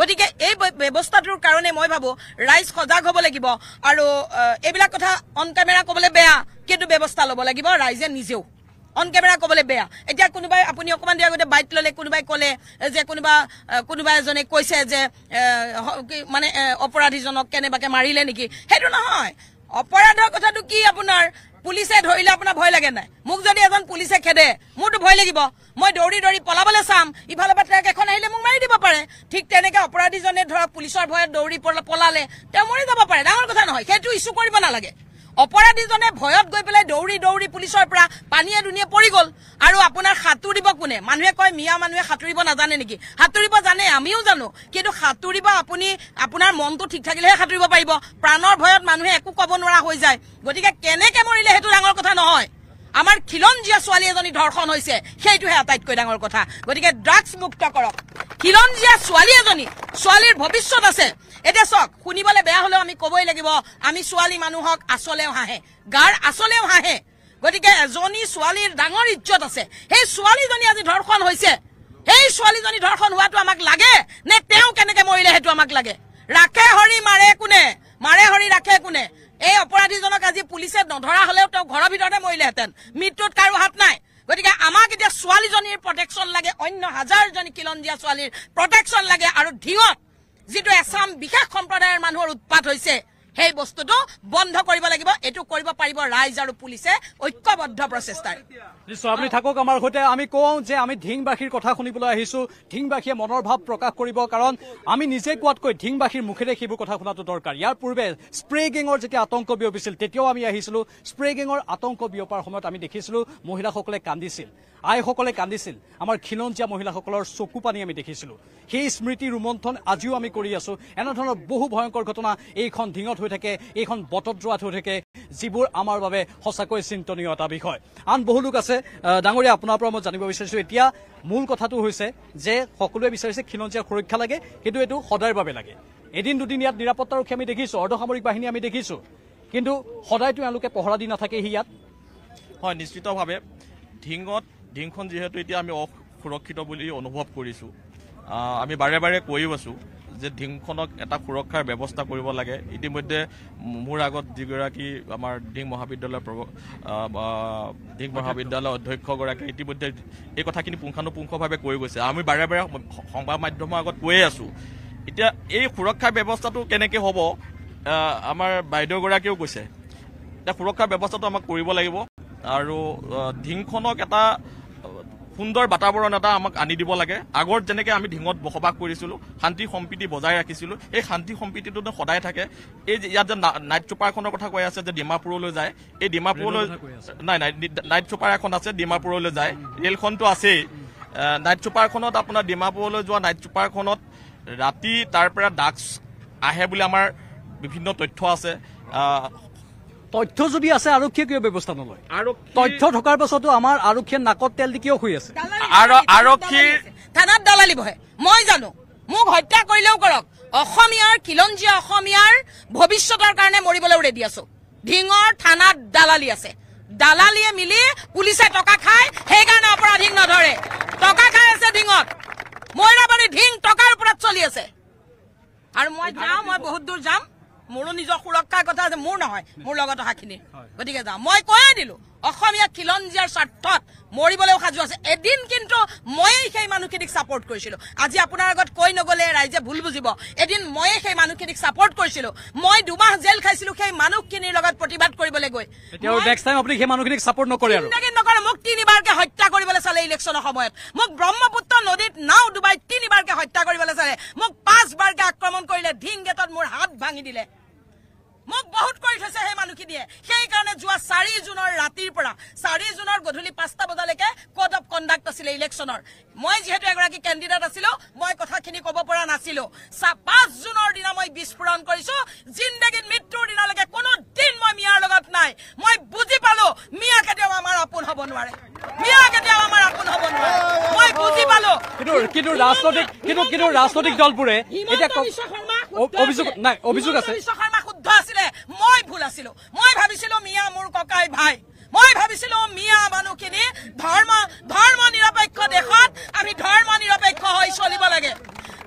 গতিকে এই ব্যৱস্থাটোৰ কাৰণে মই ভাবোঁ ৰাইজ সজাগ হ'ব লাগিব আৰু এইবিলাক কথা অন কেমেৰা ক'বলৈ বেয়া কিন্তু ব্যৱস্থা ল'ব লাগিব ৰাইজে নিজেও অন কেমেৰা ক'বলৈ বেয়া এতিয়া কোনোবাই আপুনি অকণমান দেৰি আগতে বাইট ল'লে কোনোবাই ক'লে যে কোনোবা কোনোবা এজনে কৈছে যে মানে অপৰাধীজনক কেনেবাকে মাৰিলে নেকি সেইটো নহয় অপৰাধৰ কথাটো কি আপোনাৰ পুলিচে ধৰিলে আপোনাৰ ভয় লাগে নাই মোক যদি এজন পুলিচে খেদে মোৰতো ভয় লাগিব মই দৌৰি দৌৰি পলাবলৈ চাম ইফালৰ পৰা ট্ৰেক এখন আহিলে মোক মাৰি দিব পাৰে ঠিক তেনেকৈ অপৰাধীজনে ধৰক পুলিচৰ ভয়ত দৌৰি পলালে তেওঁ মৰি যাব পাৰে ডাঙৰ কথা নহয় সেইটো ইছ্যু কৰিব নালাগে অপৰাধীজনে ভয়ত গৈ পেলাই দৌড়ি দৌড়ি পুলিশেৰ পৰা পানিয়ে দুনিয়ে পড়ি গল আর আপনার সাঁতুরব কোনে মানুষে কয় মিয়া মানুষে সাঁতুরব না জানে নাকি সাঁতুরব জানে আমিও জানো কিন্তু সাঁতুরব আপনি আপনার মনটা ঠিক থাকলেহে সাঁতুরব পাৰিব প্ৰাণৰ ভয়ত মানুষে একু কব নোৱাৰা হৈ যায় গতি কেনেকে মৰিলে সেইটো ডাঙৰ কথা নহয় আমাৰ খিলঞ্জিয়া ছোৱালী এজনী ধৰ্ষণ হৈছে সেইটোহে আটাইতকৈ ডাঙৰ কথা গতি ড্ৰাগস মুক্ত কৰক খিলঞ্জিয়া ছোৱালী এজনী ছোৱালীৰ ভবিষ্যৎ আছে এতিয়া চক শুনিবলৈ বেয়া হলেও আমি কবই লাগিব আমি ছোৱালী মানুহক আচলেও হাঁহে গাৰ আচলেও হাঁহে গতিকে এজনী ছোৱালীৰ ডাঙৰ ইজ্জত আছে সেই ছোৱালীজনী আজি ধৰ্ষণ হৈছে সেই ছোৱালীজনী ধৰ্ষণ হোৱাটো আমাক লাগে নে তেওঁ কেনেকে মৰিলে সেইটো আমাক লাগে ৰাখে হৰি মাৰে কোনে মাৰে হৰি ৰাখে কোনে এই অপৰাধীজনক আজি পুলিচে নধৰা হলেও তেওঁ ঘৰৰ ভিতৰতে মৰিলেহেঁতেন মৃত্যুত কাৰো হাত নাই গতিকে আমাক এতিয়া ছোৱালীজনীৰ প্ৰটেকশ্যন লাগে অন্য হাজাৰজনী কিলঞ্জীয়া ছোৱালীৰ প্ৰটেকশ্যন লাগে আৰু ধিঙত যিটো এছাম বিশেষ সম্প্ৰদায়ৰ মানুহৰ উৎপাত হৈছে সেই বস্তুটো বন্ধ কৰিব লাগিব এইটো কৰিব পাৰিব ৰাইজ আৰু পুলিচে ঐক্যবদ্ধ প্ৰচেষ্টাৰে নিশ্চয় থাকক আমাৰ সৈতে আমি কওঁ যে আমি ঢিংবাসীৰ কথা শুনিবলৈ আহিছো ঢিংবাসীয়ে মনৰ ভাৱ প্ৰকাশ কৰিব কাৰণ আমি নিজে কোৱাতকৈ ঢিংবাসীৰ মুখেৰে সেইবোৰ কথা শুনাটো দৰকাৰ ইয়াৰ পূৰ্বে স্প্ৰে গেঙৰ যেতিয়া আতংক বিয়পিছিল তেতিয়াও আমি আহিছিলো স্প্ৰে গেঙৰ আতংক বিয়পাৰ সময়ত আমি দেখিছিলো মহিলাসকলে কান্দিছিল আইসকলে কান্দিছিল আমাৰ খিলঞ্জীয়া মহিলাসকলৰ চকু পানী আমি দেখিছিলোঁ সেই স্মৃতি ৰোমন্থন আজিও আমি কৰি আছোঁ এনেধৰণৰ বহু ভয়ংকৰ ঘটনা এইখন ঢিঙত হৈ থাকে এইখন বটদ্ৰোৱাত হৈ থাকে যিবোৰ আমাৰ বাবে সঁচাকৈ চিন্তনীয় এটা বিষয় আন বহু লোক আছে ডাঙৰীয়া আপোনাৰ পৰা মই জানিব বিচাৰিছোঁ এতিয়া মূল কথাটো হৈছে যে সকলোৱে বিচাৰিছে খিলঞ্জীয়া সুৰক্ষা লাগে কিন্তু এইটো সদায়ৰ বাবে লাগে এদিন দুদিন ইয়াত নিৰাপত্তাৰক্ষী আমি দেখিছোঁ অৰ্ধসামৰিক বাহিনী আমি দেখিছোঁ কিন্তু সদায়তো এওঁলোকে পহৰা দি নাথাকেহি ইয়াত হয় নিশ্চিতভাৱে ঢিঙত দিনখন যিহেতু এতিয়া আমি অসুৰক্ষিত বুলি অনুভৱ কৰিছোঁ আমি বাৰে বাৰে কৈ আছোঁ যে ডিংখনক এটা সুৰক্ষাৰ ব্যৱস্থা কৰিব লাগে ইতিমধ্যে মোৰ আগত যিগৰাকী আমাৰ ডিং মহাবিদ্যালয়ৰ প্ৰ ডিং মহাবিদ্যালয়ৰ অধ্যক্ষগৰাকী ইতিমধ্যে এই কথাখিনি পুংখানুপুংখভাৱে কৈ গৈছে আমি বাৰে বাৰে সংবাদ মাধ্যমৰ আগত কৈয়ে আছোঁ এতিয়া এই সুৰক্ষাৰ ব্যৱস্থাটো কেনেকৈ হ'ব আমাৰ বাইদেউগৰাকীয়েও কৈছে এতিয়া সুৰক্ষাৰ ব্যৱস্থাটো আমাক কৰিব লাগিব আৰু ডিংখনক এটা সুন্দৰ বাতাবৰণ এটা আমাক আনি দিব লাগে আগৰ যেনেকৈ আমি ঢিঙত বসবাস কৰিছিলোঁ শান্তি সম্প্ৰীতি বজাই ৰাখিছিলোঁ এই শান্তি সম্প্ৰীতিটো সদায় থাকে এই যে ইয়াত যে নাইট চুপাৰখনৰ কথা কৈ আছে যে ডিমাপুৰলৈ যায় এই ডিমাপুৰলৈ নাই নাই নাইট চুপাৰ এখন আছে ডিমাপুৰলৈ যায় ৰেলখনটো আছেই নাইট চুপাৰখনত আপোনাৰ ডিমাপুৰলৈ যোৱা নাইট চুপাৰখনত ৰাতি তাৰ পৰা ড্ৰাগছ আহে বুলি আমাৰ বিভিন্ন তথ্য আছে তথ্য যদি আছে আৰক্ষীয়ে কিয় ব্যৱস্থা নলয় তথ্য থকাৰ পাছতো আমাৰ আৰক্ষীয়ে নাকত তেল দি কিয় শুই আছে থানাত দালালি বহে মই জানো মোক হত্যা কৰিলেও কৰক অসমীয়াৰ খিলঞ্জীয়া অসমীয়াৰ ভৱিষ্যতৰ কাৰণে মৰিবলৈ ৰেডি আছো ঢিঙৰ থানাত দালালি আছে দালালিয়ে মিলি পুলিচে টকা খাই সেইকাৰণে অপৰাধীক নধৰে টকা খাই আছে ঢিঙত মইৰাবাৰী ঢিং টকাৰ ওপৰত চলি আছে আৰু মই যাওঁ মই বহুত দূৰ যাম মোৰো নিজৰ সুৰক্ষাৰ কথা আছে মোৰ নহয় মোৰ লগত অহাখিনি গতিকে যাওঁ মই কৈয়ে দিলো অসমীয়া খিলঞ্জীয়াৰ স্বাৰ্থত মৰিবলৈও সাজু আছে এদিন কিন্তু ময়েই সেই মানুহখিনিক ছাপৰ্ট কৰিছিলো আজি আপোনাৰ আগত কৈ নগলে ৰাইজে ভুল বুজিব এদিন ময়ে সেই মানুহখিনিক ছাপৰ্ট কৰিছিলো মই দুমাহ জেল খাইছিলো সেই মানুহখিনিৰ লগত প্ৰতিবাদ কৰিবলৈ গৈ নকৰে মোক তিনিবাৰকে হত্যা কৰিবলৈ চালে ইলেকশ্যনৰ সময়ত মোক ব্ৰহ্মপুত্ৰ নদীত নাও ডুবাই তিনিবাৰকে হত্যা কৰিবলৈ চালে মোক পাঁচবাৰকে আক্ৰমণ কৰিলে ধিং গেটত মোৰ হাত ভাঙি দিলে মোক বহুত কৰি থৈছে সেই মানুহখিনিয়ে সেইকাৰণে যোৱা চাৰি জুনৰ ৰাতিৰ পৰা চাৰি জুনৰ গধূলি পাঁচটা বজালৈকে কোড অফ কণ্ডাক্ট আছিলে ইলেকশ্যনৰ মই যিহেতু এগৰাকী কেণ্ডিডেট আছিলো মই কথাখিনি ক'ব পৰা নাছিলো পাঁচ জুনৰ দিনা মই বিস্ফোৰণ কৰিছো জিন্দগীত মৃত্যুৰ দিনালৈকে কোনো দিন মই মিয়াৰ লগত নাই মই বুজি পালো মিয়া কেতিয়াও আমাৰ আপোন হব নোৱাৰে মিয়া কেতিয়াও আমাৰ আপোন হব নোৱাৰে মই বুজি পালো কিন্তু ৰাজনৈতিক কিন্তু কিন্তু ৰাজনৈতিক দলবোৰে এতিয়া অভিযোগ নাই অভিযোগ আছে শৰ্মা শুদ্ধ আছিলে আছিলে মই ভুল আছিলো মই ভাবিছিলো মিয়া মোৰ ককাই ভাই মই ভাবিছিলো মিয়া মানুহখিনি ধৰ্ম ধৰ্ম নিৰপেক্ষ দেশত আমি ধৰ্ম নিৰপেক্ষ হৈ চলিব লাগে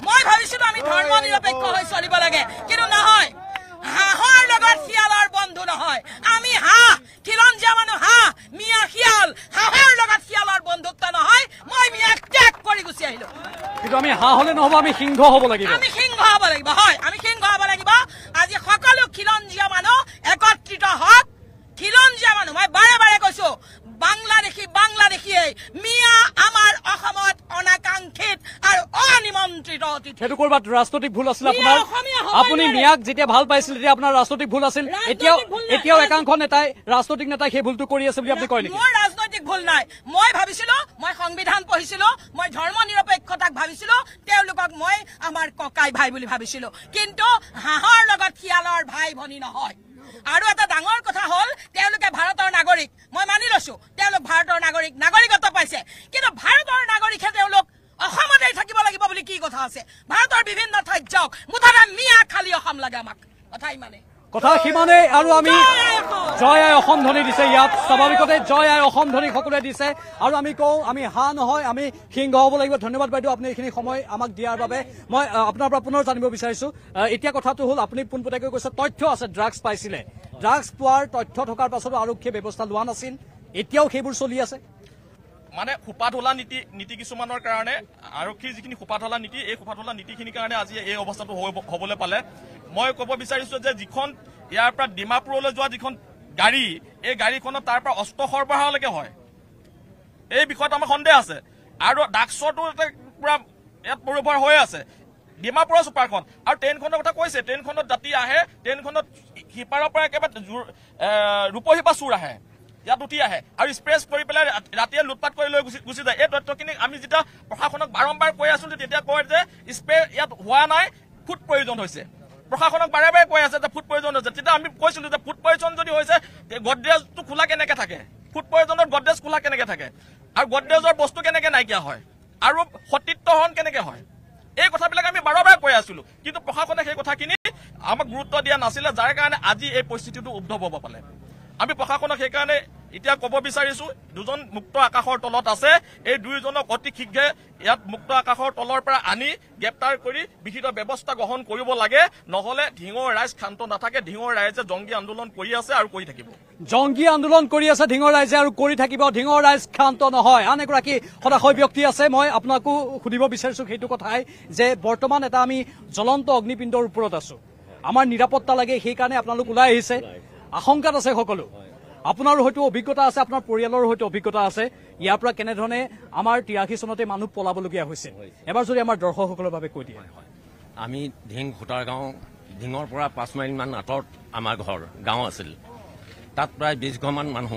মই ভাবিছিলো আমি ধৰ্ম নিৰপেক্ষ হৈ চলিব লাগে কিন্তু নহয় হাঁহৰ লগত শিয়ালৰ বন্ধু নহয় আমি হাঁহ খিলঞ্জীয়া মানুহ হাঁহ মিয়া শিয়াল হাঁহৰ লগত শিয়ালৰ বন্ধুত্ব নহয় মই মিয়া ত্যাগ কৰি গুচি আহিলো কিন্তু আমি হাঁহ হলে নহব আমি সিংহ হব লাগিব আমি কৰবাত ৰাজনৈতিক ভুল আছিল আপোনাৰ আপুনি মিয়াক যেতিয়া ভাল পাইছিল তেতিয়া আপোনাৰ ৰাজনৈতিক ভুল আছিল এতিয়াও এতিয়াও একাংশ নেতাই ৰাজনৈতিক নেতাই সেই ভুলটো কৰি আছে বুলি আপুনি কয় নেকি মই আমাৰ ককাই ভাই বুলি ভাবিছিলো কিন্তু হাঁহৰ লগত শিয়ালৰ ভাই ভনী নহয় আৰু এটা ডাঙৰ কথা হল তেওঁলোকে ভাৰতৰ নাগৰিক মই মানি লৈছো তেওঁলোক ভাৰতৰ নাগৰিক নাগৰিকত্ব পাইছে কিন্তু ভাৰতৰ নাগৰিকহে তেওঁলোক অসমতে কথা আছে ভাৰতৰ অসম লাগে দিছে আৰু আমি কওঁ আমি হা নহয় আমি সিংহ হ'ব লাগিব ধন্যবাদ বাইদেউ আপুনি এইখিনি সময় আমাক দিয়াৰ বাবে মই আপোনাৰ পৰা পুনৰ জানিব বিচাৰিছোঁ এতিয়া কথাটো হ'ল আপুনি পোনপটীয়াকৈ কৈছে তথ্য আছে ড্ৰাগছ পাইছিলে ড্ৰাগছ পোৱাৰ তথ্য থকাৰ পাছতো আৰক্ষীয়ে ব্যৱস্থা লোৱা নাছিল এতিয়াও সেইবোৰ চলি আছে মানে সোপা সোপাঢলা নীতি নীতি কিছুমানৰ কাৰণে আৰক্ষীৰ যিখিনি সোপা সোপাঢলা নীতি এই সোপা সোপাঢলা নীতিখিনিৰ কাৰণে আজি এই অৱস্থাটো হবলৈ পালে মই ক'ব বিচাৰিছো যে যিখন ইয়াৰ পৰা ডিমাপুৰলৈ যোৱা যিখন গাড়ী এই গাড়ীখনত তাৰ পৰা অস্ত্ৰ সৰবৰাহলৈকে হয় এই বিষয়ত আমাৰ সন্দেহ আছে আৰু ডাক্সৰটো পূৰা ইয়াত পৰিভৰ হৈ আছে ডিমাপুৰৰ চুপাৰখন আৰু ট্ৰেইনখনৰ কথা কৈছে ট্ৰেইনখনত যাত্ৰী আহে ট্ৰেইনখনত সিপাৰৰ পৰা একেবাৰে ৰূপহীপা চোৰ আহে ইয়াত উঠি আহে আৰু স্প্ৰে কৰি পেলাই ৰাতিয়ে লুটপাট কৰি লৈ গুচি যায় এই তথ্যখিনি আমি যেতিয়া প্ৰশাসনক বাৰম্বাৰ কৈ আছো তেতিয়া কয় যে স্প্ৰে ইয়াত হোৱা নাই ফুট প্ৰয়োজন হৈছে প্ৰশাসনক বাৰে বাৰে কৈ আছে যে ফুট প্ৰয়োজন হৈছে তেতিয়া আমি কৈছিলো যে ফুট প্ৰয়োজন যদি হৈছে গডৰেজটো খোলা কেনেকে থাকে ফুট প্ৰয়োজনত গডৰেজ খোলা কেনেকে থাকে আৰু গডৰেজৰ বস্তু কেনেকে নাইকিয়া হয় আৰু সতীত্ব হৰণ কেনেকে হয় এই কথাবিলাক আমি বাৰে বাৰে কৈ আছিলো কিন্তু প্ৰশাসনে সেই কথাখিনি আমাক গুৰুত্ব দিয়া নাছিলে যাৰ কাৰণে আজি এই পৰিস্থিতিটো উদ্ধৱ হ'ব পালে আমি প্ৰশাসনক সেইকাৰণে এতিয়া ক'ব বিচাৰিছো দুজন মুক্ত আকাশৰ তলত আছে এই দুয়োজনক অতি শীঘ্ৰে ইয়াত মুক্ত আকাশৰ তলৰ পৰা আনি গ্ৰেপ্তাৰ কৰি বিহিত ব্যৱস্থা গ্ৰহণ কৰিব লাগে নহ'লে ধিঙৰ ৰাইজ শান্ত নাথাকে ধিঙৰ ৰাইজে জংগী আন্দোলন কৰি আছে আৰু কৰি থাকিব জংগী আন্দোলন কৰি আছে ঢিঙৰ ৰাইজে আৰু কৰি থাকিব ঢিঙৰ ৰাইজ শান্ত নহয় আন এগৰাকী সদাশয় ব্যক্তি আছে মই আপোনাকো সুধিব বিচাৰিছো সেইটো কথাই যে বৰ্তমান এটা আমি জ্বলন্ত অগ্নিপিণ্ডৰ ওপৰত আছো আমাৰ নিৰাপত্তা লাগে সেইকাৰণে আপোনালোক ওলাই আহিছে আশংকাত আছে সকলো আপোনাৰো হয়তো অভিজ্ঞতা আছে আপোনাৰ পৰিয়ালৰ হয়তো অভিজ্ঞতা আছে ইয়াৰ পৰা কেনেধৰণে আমাৰ তিৰাশী চনতে মানুহ পলাবলগীয়া হৈছে এবাৰ যদি আমাৰ দৰ্শকসকলৰ বাবে কৈ দিয়ে আমি ঢিং খুটাৰ গাঁও ঢিঙৰ পৰা পাঁচ মাইলমান আঁতৰত আমাৰ ঘৰ গাঁও আছিল তাত প্ৰায় বিশ ঘৰমান মানুহ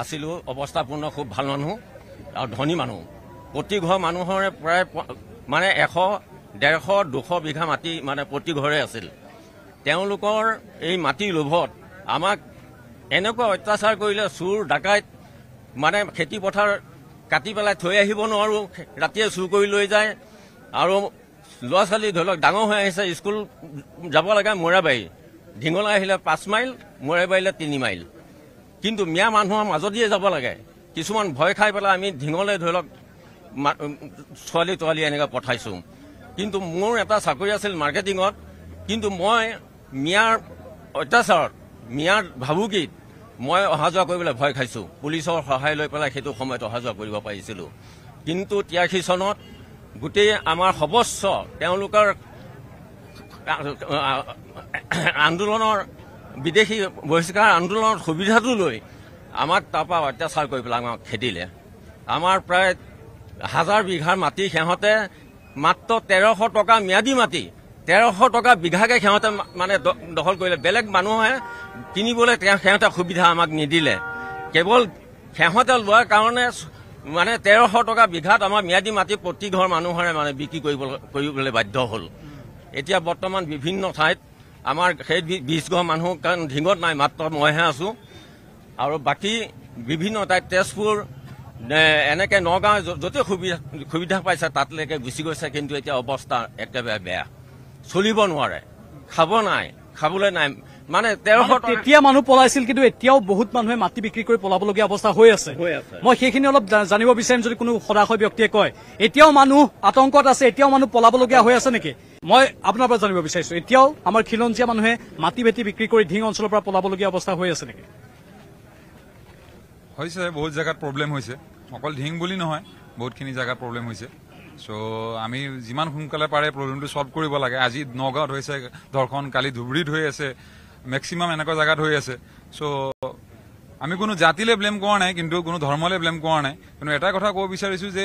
আছিলোঁ অৱস্থাপূৰ্ণ খুব ভাল মানুহ আৰু ধনী মানুহ প্ৰতিঘৰ মানুহৰে প্ৰায় মানে এশ ডেৰশ দুশ বিঘা মাটি মানে প্ৰতিঘৰে আছিল তেওঁলোকৰ এই মাটিৰ লোভত আমাক এনেকুৱা অত্যাচাৰ কৰিলে চুৰ ডাকাইত মানে খেতি পথাৰ কাটি পেলাই থৈ আহিব নোৱাৰোঁ ৰাতিয়ে চুৰ কৰি লৈ যায় আৰু ল'ৰা ছোৱালী ধৰি লওক ডাঙৰ হৈ আহিছে স্কুল যাব লাগে মৈৰাবাৰী ঢিঙলা আহিলে পাঁচ মাইল মৈৰাবাৰীলে তিনি মাইল কিন্তু মিয়া মানুহৰ মাজতেই যাব লাগে কিছুমান ভয় খাই পেলাই আমি ঢিঙলে ধৰি লওক ছোৱালী তোৱালী এনেকৈ পঠাইছোঁ কিন্তু মোৰ এটা চাকৰি আছিল মাৰ্কেটিঙত কিন্তু মই মিয়াৰ অত্যাচাৰত মিয়াৰ ভাবুকিত মই অহা যোৱা কৰিবলৈ ভয় খাইছো পুলিচৰ সহায় লৈ পেলাই সেইটো সময়ত অহা যোৱা কৰিব পাৰিছিলোঁ কিন্তু তিৰাশী চনত গোটেই আমাৰ সৰ্বস্ব তেওঁলোকৰ আন্দোলনৰ বিদেশী বহিষ্কাৰ আন্দোলনৰ সুবিধাটো লৈ আমাক তাৰপৰা অত্যাচাৰ কৰি পেলাই আমাক খেদিলে আমাৰ প্ৰায় হাজাৰ বিঘাৰ মাটি সিহঁতে মাত্ৰ তেৰশ টকা ম্যাদী মাটি তেৰশ টকা বিঘাকে সিহঁতে মানে দখল কৰিলে বেলেগ মানুহে মানুষে সিহঁতে সুবিধা আমাক নিদিলে কেৱল সিহঁতে লোৱাৰ কাৰণে মানে তেৰশ টকা বিঘাত আমাৰ ম্যাদী মাটি প্ৰতি ঘৰ মানুষেৰ মানে কৰিবলৈ বাধ্য হল এতিয়া বৰ্তমান বিভিন্ন ঠাইত আমাৰ সেই বিশ ঘৰ মানুষ কাৰণ ঢিঙত নাই মাত্ৰ মইহে আছোঁ আৰু বাকী বিভিন্ন ঠাইত তেজপুৰ এনেকৈ নগাঁও য'তে সুবিধা সুবিধা পাইছে তাতলৈকে গুচি গৈছে কিন্তু এতিয়া অৱস্থা একেবাৰে বেয়া চলিব নোৱাৰে খাব নাই খাবলৈ নাই মানে তেওঁলোকৰ তেতিয়া মানুহ পলাইছিল কিন্তু এতিয়াও বহুত মানুহে মাটি বিক্ৰী কৰি পলাবলগীয়া অৱস্থা হৈ আছে মই সেইখিনি অলপ জানিব বিচাৰিম যদি কোনো সদাশয় ব্যক্তিয়ে কয় এতিয়াও মানুহ আতংকত আছে এতিয়াও মানুহ পলাবলগীয়া হৈ আছে নেকি মই আপোনাৰ পৰা জানিব বিচাৰিছো এতিয়াও আমাৰ খিলঞ্জীয়া মানুহে মাটি ভেটি বিক্ৰী কৰি ধিং অঞ্চলৰ পৰা পলাবলগীয়া অৱস্থা হৈ আছে নেকি হৈছে বহুত জেগাত প্ৰব্লেম হৈছে অকল ধিং বুলি নহয় বহুতখিনি জেগাত প্ৰব্লেম হৈছে চ' আমি যিমান সোনকালে পাৰে প্ৰব্লেমটো ছল্ভ কৰিব লাগে আজি নগাঁৱত হৈছে ধৰ্ষণ কালি ধুবুৰীত হৈ আছে মেক্সিমাম এনেকুৱা জেগাত হৈ আছে চ' আমি কোনো জাতিলৈ ব্লেম কৰা নাই কিন্তু কোনো ধৰ্মলৈ ব্লেম কৰা নাই কিন্তু এটা কথা ক'ব বিচাৰিছোঁ যে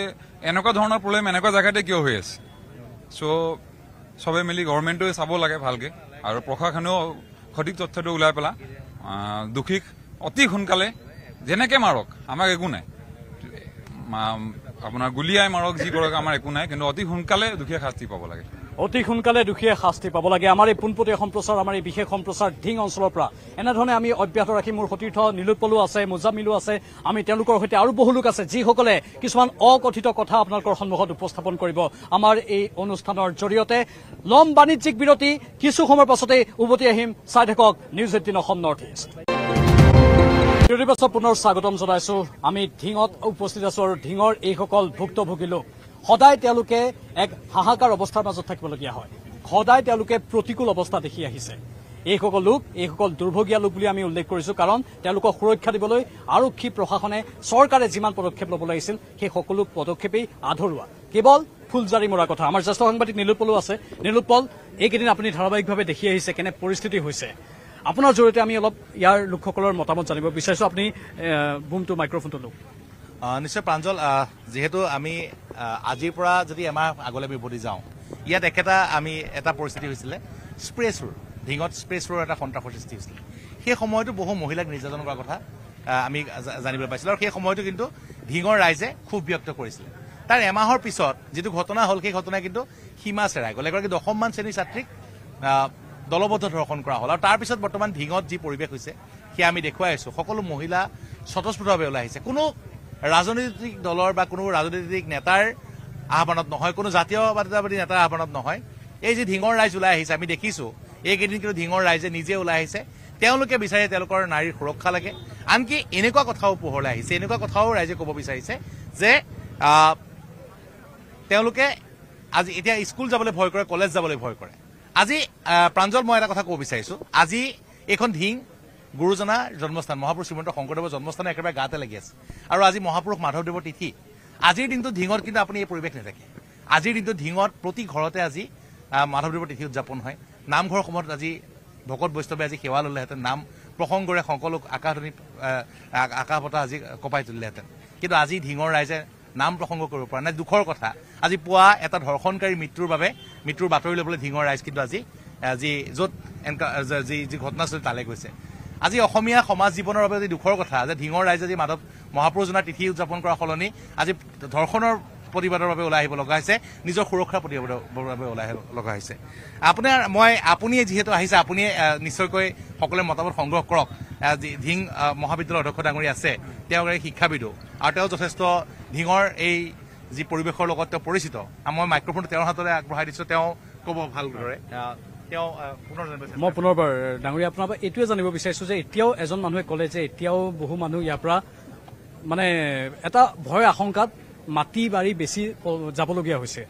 এনেকুৱা ধৰণৰ প্ৰব্লেম এনেকুৱা জেগাতে কিয় হৈ আছে চ' চবে মিলি গভৰ্ণমেণ্টটোৱে চাব লাগে ভালকৈ আৰু প্ৰশাসনেও সঠিক তথ্যটো ওলাই পেলাই দোষীক অতি সোনকালে যেনেকৈ মাৰক আমাক একো নাই আপোনাৰ গুলিয়াই মাৰক যি কৰক আমাৰ একো নাই কিন্তু অতি সোনকালে দুখীয়া শাস্তি পাব লাগে অতি সোনকালে দুখীয়া শাস্তি পাব লাগে আমাৰ এই পোনপটীয়া সম্প্ৰচাৰ আমাৰ এই বিশেষ সম্প্ৰচাৰ ঢিং অঞ্চলৰ পৰা এনেধৰণে আমি অব্যাহত ৰাখি মোৰ সতীৰ্থ নীলোৎপলো আছে মোজামিলো আছে আমি তেওঁলোকৰ সৈতে আৰু বহু লোক আছে যিসকলে কিছুমান অকথিত কথা আপোনালোকৰ সন্মুখত উপস্থাপন কৰিব আমাৰ এই অনুষ্ঠানৰ জৰিয়তে লম বাণিজ্যিক বিৰতি কিছু সময়ৰ পাছতেই উভতি আহিম চাই থাকক news eighteen Assam north east প্ৰিয় দিৱাচক পুনৰ স্বাগতম জনাইছো আমি ঢিঙত উপস্থিত আছো আৰু ঢিঙৰ এইসকল ভুক্তভোগী লোক সদায় তেওঁলোকে এক হাহাকাৰ অৱস্থাৰ মাজত থাকিবলগীয়া হয় সদায় তেওঁলোকে প্ৰতিকূল অৱস্থা দেখি আহিছে এইসকল লোক এইসকল দুৰ্ভগীয়া লোক বুলি আমি উল্লেখ কৰিছো কাৰণ তেওঁলোকক সুৰক্ষা দিবলৈ আৰক্ষী প্ৰশাসনে চৰকাৰে যিমান পদক্ষেপ ল'ব লাগিছিল সেই সকলো পদক্ষেপেই আধৰুৱা কেৱল ফুলজাৰি মৰা কথা আমাৰ জ্যেষ্ঠ সাংবাদিক নীলোৎপলো আছে নীলোৎপল এইকেইদিন আপুনি ধাৰাবাহিকভাৱে দেখি আহিছে কেনে পৰিস্থিতি হৈছে আপোনাৰ জৰিয়তে আমি অলপ ইয়াৰ লোকসকলৰ মতামত জানিব বিচাৰিছোঁ আপুনি বুমটো মাইক্ৰফোনটো লওক নিশ্চয় প্ৰাঞ্জল যিহেতু আমি আজিৰ পৰা যদি এমাহ আগলৈ আমি উভতি যাওঁ ইয়াত একেটা আমি এটা পৰিস্থিতি হৈছিলে ঢিঙত ধিঙত স্প্ৰেছৰ এটা সন্ত্ৰাসৰ সৃষ্টি হৈছিলে সেই সময়তো বহু মহিলাক নিৰ্যাতন কৰাৰ কথা আমি জানিবলৈ পাইছিলোঁ আৰু সেই সময়তো কিন্তু ঢিঙৰ ৰাইজে ক্ষোভ ব্যক্ত কৰিছিলে তাৰ এমাহৰ পিছত যিটো ঘটনা হ'ল সেই ঘটনাই কিন্তু সীমা চেৰাই গ'ল এগৰাকী দশমমান শ্ৰেণীৰ ছাত্ৰীক দলবদ্ধ ধৰ্ষণ কৰা হ'ল আৰু তাৰপিছত বৰ্তমান ঢিঙত যি পৰিৱেশ হৈছে সেয়া আমি দেখুৱাই আছোঁ সকলো মহিলা স্বতঃস্ফূৰ্তভাৱে ওলাই আহিছে কোনো ৰাজনৈতিক দলৰ বা কোনো ৰাজনৈতিক নেতাৰ আহ্বানত নহয় কোনো জাতীয়বাদী নেতাৰ আহ্বানত নহয় এই যি ধিঙৰ ৰাইজ ওলাই আহিছে আমি দেখিছোঁ এইকেইদিন কিন্তু ধিঙৰ ৰাইজে নিজে ওলাই আহিছে তেওঁলোকে বিচাৰে তেওঁলোকৰ নাৰীৰ সুৰক্ষা লাগে আনকি এনেকুৱা কথাও পোহৰলৈ আহিছে এনেকুৱা কথাও ৰাইজে ক'ব বিচাৰিছে যে তেওঁলোকে আজি এতিয়া স্কুল যাবলৈ ভয় কৰে কলেজ যাবলৈ ভয় কৰে আজি প্ৰাঞ্জল মই এটা কথা ক'ব বিচাৰিছোঁ আজি এইখন ধিং গুৰুজনা জন্মস্থান মহাপুৰুষ শ্ৰীমন্ত শংকৰদেৱৰ জন্মস্থান একেবাৰে গাতে লাগি আছে আৰু আজি মহাপুৰুষ মাধৱদেৱৰ তিথি আজিৰ দিনটো ধিঙত কিন্তু আপুনি এই পৰিৱেশ নাথাকে আজিৰ দিনটো ধিঙত প্ৰতি ঘৰতে আজি মাধৱদেৱৰ তিথি উদযাপন হয় নামঘৰসমূহত আজি ভকত বৈষ্ণৱে আজি সেৱা ল'লেহেঁতেন নাম প্ৰসংগৰে সকলো আকাশধনী আকাশ বতাহ আজি কঁপাই তুলিলেহেঁতেন কিন্তু আজি ধিঙৰ ৰাইজে নাম প্ৰসংগ কৰিব পৰা নাই দুখৰ কথা আজি পুৱা এটা ধৰ্ষণকাৰী মৃত্যুৰ বাবে মৃত্যুৰ বাতৰি ল'বলৈ ঢিঙৰ ৰাইজ কিন্তু আজি যি য'ত যি যি ঘটনাস্থলী তালৈ গৈছে আজি অসমীয়া সমাজ জীৱনৰ বাবে যদি দুখৰ কথা যে ঢিঙৰ ৰাইজে যদি মাধৱ মহাপুৰুষজনাৰ তিথি উদযাপন কৰাৰ সলনি আজি ধৰ্ষণৰ প্ৰতিবাদৰ বাবে ওলাই আহিব লগা হৈছে নিজৰ সুৰক্ষাৰ প্ৰতিবাদৰ বাবে ওলাই আহিব লগা হৈছে আপোনাৰ মই আপুনিয়ে যিহেতু আহিছে আপুনিয়ে নিশ্চয়কৈ সকলোৱে মতামত সংগ্ৰহ কৰক যি ধিং মহাবিদ্যালয়ৰ অধ্যক্ষ ডাঙৰীয়া আছে তেওঁ এগৰাকী শিক্ষাবিদো আৰু তেওঁ যথেষ্ট ধিঙৰ এই যি পৰিৱেশৰ লগত তেওঁ পৰিচিত মই মাইক্ৰফোন তেওঁৰ হাতলৈ আগবঢ়াই দিছোঁ তেওঁ ক'ব ভালদৰে মই পুনৰবাৰ ডাঙৰীয়া আপোনাৰ পৰা এইটোৱে জানিব বিচাৰিছোঁ যে এতিয়াও এজন মানুহে ক'লে যে এতিয়াও বহু মানুহ ইয়াৰ পৰা মানে এটা ভয় আশংকাত মাটি বাৰী বেছি যাবলগীয়া হৈছে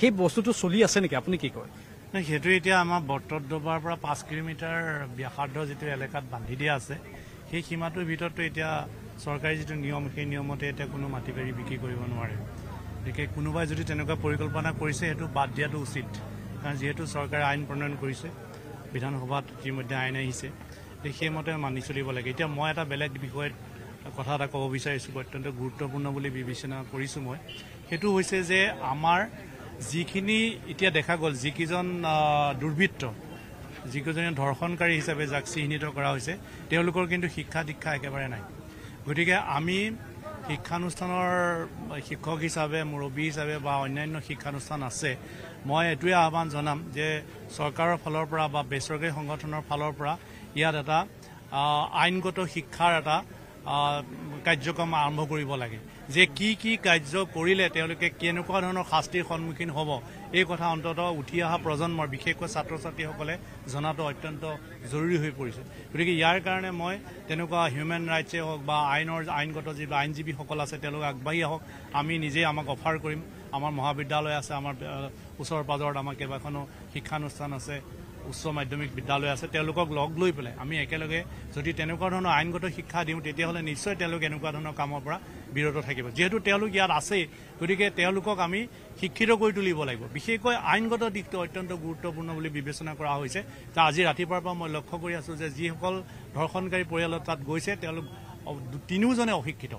সেই বস্তুটো চলি আছে নেকি আপুনি কি কয় সেইটো এতিয়া আমাৰ বটদ্ৰবাৰ পৰা পাঁচ কিলোমিটাৰ ব্যাসাৰ্ধ যিটো এলেকাত বান্ধি দিয়া আছে সেই সীমাটোৰ ভিতৰতো এতিয়া চৰকাৰী যিটো নিয়ম সেই নিয়মতে এতিয়া কোনো মাটি বাৰী বিক্ৰী কৰিব নোৱাৰে গতিকে কোনোবাই যদি তেনেকুৱা পৰিকল্পনা কৰিছে সেইটো বাদ দিয়াটো উচিত কাৰণ যিহেতু চৰকাৰে আইন প্ৰণয়ন কৰিছে বিধানসভাত ইতিমধ্যে আইন আহিছে সেইমতে মানি চলিব লাগে এতিয়া মই এটা বেলেগ বিষয়ত কথা এটা ক'ব বিচাৰিছোঁ অত্যন্ত গুৰুত্বপূৰ্ণ বুলি বিবেচনা কৰিছোঁ মই সেইটো হৈছে যে আমাৰ যিখিনি এতিয়া দেখা গ'ল যিকেইজন দুৰ্বৃত্ত যিকেইজনে ধৰ্ষণকাৰী হিচাপে যাক চিহ্নিত কৰা হৈছে তেওঁলোকৰ কিন্তু শিক্ষা দীক্ষা একেবাৰে নাই গতিকে আমি শিক্ষানুষ্ঠানৰ শিক্ষক হিচাপে মুৰব্বী হিচাপে বা অন্যান্য শিক্ষানুষ্ঠান আছে মই এইটোৱে আহ্বান জনাম যে চৰকাৰৰ ফালৰ পৰা বা বেচৰকাৰী সংগঠনৰ ফালৰ পৰা ইয়াত এটা আইনগত শিক্ষাৰ এটা কাৰ্যক্ৰম আৰম্ভ কৰিব লাগে যে কি কি কাৰ্য কৰিলে তেওঁলোকে কেনেকুৱা ধৰণৰ শাস্তিৰ সন্মুখীন হ'ব এই কথা অন্ততঃ উঠি অহা প্ৰজন্মৰ বিশেষকৈ ছাত্ৰ ছাত্ৰীসকলে জনাটো অত্যন্ত জৰুৰী হৈ পৰিছে গতিকে ইয়াৰ কাৰণে মই তেনেকুৱা হিউমেন ৰাইটছে হওক বা আইনৰ আইনগত যি আইনজীৱীসকল আছে তেওঁলোকে আগবাঢ়ি আহক আমি নিজে আমাক অফাৰ কৰিম আমাৰ মহাবিদ্যালয় আছে আমাৰ ওচৰ পাজৰত আমাৰ কেইবাখনো শিক্ষানুষ্ঠান আছে উচ্চ মাধ্যমিক বিদ্যালয় আছে তেওঁলোকক লগ লৈ পেলাই আমি একেলগে যদি তেনেকুৱা ধৰণৰ আইনগত শিক্ষা দিওঁ তেতিয়াহ'লে নিশ্চয় তেওঁলোক এনেকুৱা ধৰণৰ কামৰ পৰা বিৰত থাকিব যিহেতু তেওঁলোক ইয়াত আছেই গতিকে তেওঁলোকক আমি শিক্ষিত কৰি তুলিব লাগিব বিশেষকৈ আইনগত দিশটো অত্যন্ত গুৰুত্বপূৰ্ণ বুলি বিবেচনা কৰা হৈছে যে আজি ৰাতিপুৱাৰ পৰা মই লক্ষ্য কৰি আছোঁ যে যিসকল ধৰ্ষণকাৰী পৰিয়ালত তাত গৈছে তেওঁলোক তিনিওজনে অশিক্ষিত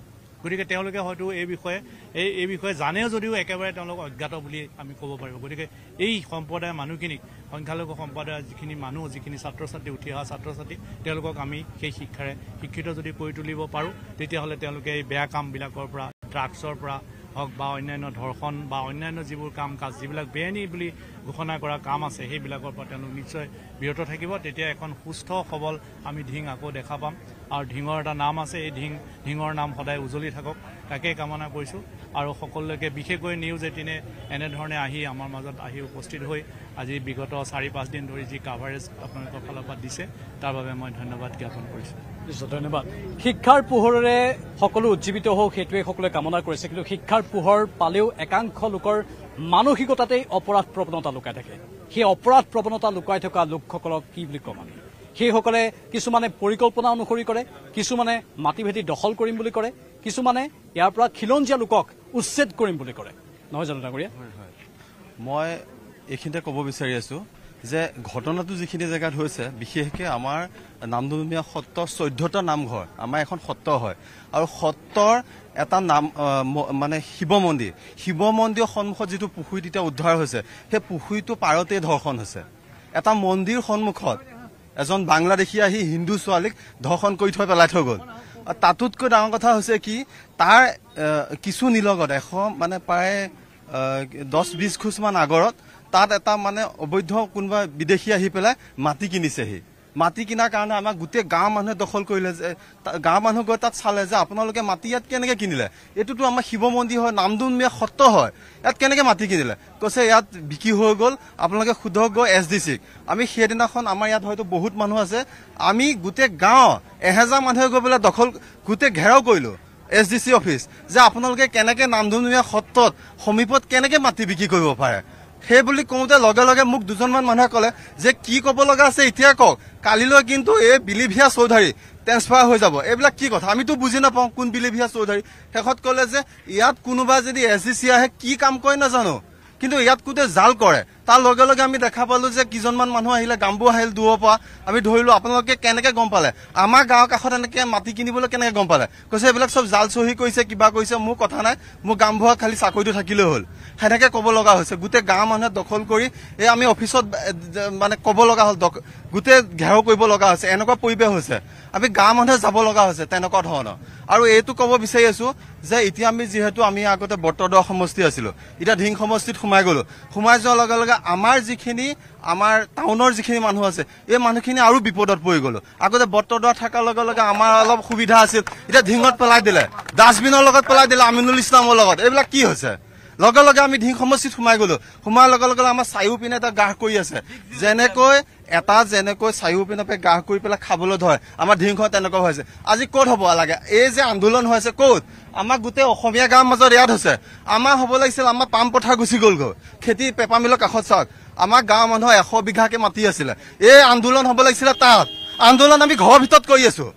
গতিকে তেওঁলোকে হয়তো এই বিষয়ে এই এই বিষয়ে জানেও যদিও একেবাৰে তেওঁলোক অজ্ঞাত বুলি আমি ক'ব পাৰিব গতিকে এই সম্প্ৰদায়ৰ মানুহখিনিক সংখ্যালঘু সম্প্ৰদায়ৰ যিখিনি মানুহ যিখিনি ছাত্ৰ ছাত্ৰী উঠি অহা ছাত্ৰ ছাত্ৰী তেওঁলোকক আমি সেই শিক্ষাৰে শিক্ষিত যদি কৰি তুলিব পাৰোঁ তেতিয়াহ'লে তেওঁলোকে এই বেয়া কামবিলাকৰ পৰা ড্ৰাগছৰ পৰা হওক বা অন্যান্য ধৰ্ষণ বা অন্যান্য যিবোৰ কাম কাজ যিবিলাক বেআইনী বুলি ঘোষণা কৰা কাম আছে সেইবিলাকৰ পৰা তেওঁলোক নিশ্চয় বিৰত থাকিব তেতিয়া এখন সুস্থ সবল আমি ঢিং আকৌ দেখা পাম আৰু ঢিঙৰ এটা নাম আছে এই ঢিং ঢিঙৰ নাম সদায় উজলি থাকক তাকে কামনা কৰিছোঁ আৰু সকলোকে বিশেষকৈ নিউজ এটিনে এনেধৰণে আহি আমাৰ মাজত আহি উপস্থিত হৈ আজি বিগত চাৰি পাঁচদিন ধৰি যি কাভাৰেজ আপোনালোকৰ ফালৰ পৰা দিছে তাৰ বাবে মই ধন্যবাদ জ্ঞাপন কৰিছোঁ নিশ্চয় ধন্যবাদ শিক্ষাৰ পোহৰেৰে সকলো উজ্জীৱিত হওক সেইটোৱে সকলোৱে কামনা কৰিছে কিন্তু শিক্ষাৰ পোহৰ পালেও একাংশ লোকৰ মানসিকতাতেই অপৰাধ প্ৰৱণতা লুকাই থাকে সেই অপৰাধ প্ৰৱণতা লুকাই থকা লোকসকলক কি বুলি ক'ম আমি সেইসকলে কিছুমানে পৰিকল্পনা অনুসৰি কৰে কিছুমানে মাটি ভেটি দখল কৰিম বুলি কৰে কিছুমানে ইয়াৰ পৰা খিলঞ্জীয়া লোকক উচ্ছেদ কৰিম বুলি কৰে নহয় জানো ডাঙৰীয়া মই এইখিনিতে ক'ব বিচাৰি আছো যে ঘটনাটো যিখিনি জেগাত হৈছে বিশেষকৈ আমাৰ নামদুনীয়া সত্ৰ চৈধ্যটা নামঘৰ আমাৰ এখন সত্ৰ হয় আৰু সত্ৰৰ এটা নাম মানে শিৱ মন্দিৰ শিৱ মন্দিৰৰ সন্মুখত যিটো পুখুৰীত এতিয়া উদ্ধাৰ হৈছে সেই পুখুৰীটো পাৰতেই ধৰ্ষণ হৈছে এটা মন্দিৰ সন্মুখত এজন বাংলাদেশী আহি হিন্দু ছোৱালীক ধৰ্ষণ কৰি থৈ পেলাই থৈ গ'ল তাতোতকৈ ডাঙৰ কথা হৈছে কি তাৰ কিছু নিলগত এশ মানে প্ৰায় দহ বিছ খোজমান আগৰত তাত এটা মানে অবৈধ কোনোবা বিদেশী আহি পেলাই মাটি কিনিছেহি মাটি কিনাৰ কাৰণে আমাক গোটেই গাঁৱৰ মানুহে দখল কৰিলে যে গাঁৱৰ মানুহ গৈ তাত চালে যে আপোনালোকে মাটি ইয়াত কেনেকৈ কিনিলে এইটোতো আমাৰ শিৱ মন্দিৰ হয় নামদুমীয়া সত্ৰ হয় ইয়াত কেনেকৈ মাটি কিনিলে কৈছে ইয়াত বিক্ৰী হৈ গ'ল আপোনালোকে সোধক গৈ এছ ডি চিক আমি সেইদিনাখন আমাৰ ইয়াত হয়তো বহুত মানুহ আছে আমি গোটেই গাঁৱৰ এহেজাৰ মানুহে গৈ পেলাই দখল গোটেই ঘেৰাও কৰিলোঁ এছ ডি চি অফিচ যে আপোনালোকে কেনেকৈ নামদুমীয়া সত্ৰত সমীপত কেনেকৈ মাটি বিক্ৰী কৰিব পাৰে সেই বুলি কওঁতে লগে লগে মোক দুজনমান মানুহে ক'লে যে কি ক'ব লগা আছে এতিয়া কওক কালিলৈ কিন্তু এই বিলিভিয়া চৌধাৰী ট্ৰেন্সফাৰ হৈ যাব এইবিলাক কি কথা আমিতো বুজি নাপাওঁ কোন বিলিভিয়া চৌধাৰী শেষত ক'লে যে ইয়াত কোনোবা যদি এছ ডি চি আহে কি কাম কৰে নাজানো কিন্তু ইয়াত কোনে জাল কৰে তাৰ লগে লগে আমি দেখা পালোঁ যে কিজনমান মানুহ আহিলে গাম্বু আহিল দূৰৰ পৰা আমি ধৰিলোঁ আপোনালোকে কেনেকৈ গম পালে আমাৰ গাঁৱৰ কাষত এনেকৈ মাটি কিনিবলৈ কেনেকৈ গম পালে কৈছে এইবিলাক চব জাল চহী কৰিছে কিবা কৰিছে মোৰ কথা নাই মোৰ গাম্বুৱা খালি চাকৰিটো থাকিলেই হ'ল সেনেকৈ ক'ব লগা হৈছে গোটেই গাঁৱৰ মানুহে দখল কৰি এই আমি অফিচত মানে ক'ব লগা হ'ল গোটেই ঘেৰাও কৰিব লগা হৈছে এনেকুৱা পৰিৱেশ হৈছে আমি গাঁৱৰ মানুহে যাব লগা হৈছে তেনেকুৱা ধৰণৰ আৰু এইটো ক'ব বিচাৰি আছোঁ যে এতিয়া আমি যিহেতু আমি আগতে বতদ সমষ্টি আছিলোঁ এতিয়া ঢিং সমষ্টিত সোমাই গ'লোঁ সোমাই যোৱাৰ লগে লগে আমাৰ যিখিনি আমাৰ টাউনৰ যিখিনি মানুহ আছে এই মানুহখিনি আৰু বিপদত পৰি গ'লো আগতে বটদোৱা থকাৰ লগে লগে আমাৰ অলপ সুবিধা আছিল এতিয়া ঢিঙত পেলাই দিলে ডাষ্টবিনৰ লগত পেলাই দিলে আমিনুল ইছলামৰ লগত এইবিলাক কি হৈছে লগে লগে আমি ঢিং সমষ্টিত সোমাই গ'লোঁ সোমোৱাৰ লগে লগে আমাৰ চাৰিওপিনে এটা গাঢ় কৰি আছে যেনেকৈ এটা যেনেকৈ চাৰিওপিনৰ পৰা গাহ কৰি পেলাই খাবলৈ ধৰে আমাৰ ঢিংখন তেনেকুৱা হৈছে আজি ক'ত হ'ব লাগে এই যে আন্দোলন হৈ আছে ক'ত আমাৰ গোটেই অসমীয়া গাঁৱৰ মাজত ইয়াত হৈছে আমাৰ হ'ব লাগিছিল আমাৰ পাম পথাৰ গুচি গ'লগৈ খেতি পেপাৰ মিলৰ কাষত চাওক আমাৰ গাঁৱৰ মানুহৰ এশ বিঘাকে মাটি আছিলে এই আন্দোলন হ'ব লাগিছিলে তাত আন্দোলন আমি ঘৰৰ ভিতৰত কৰি আছোঁ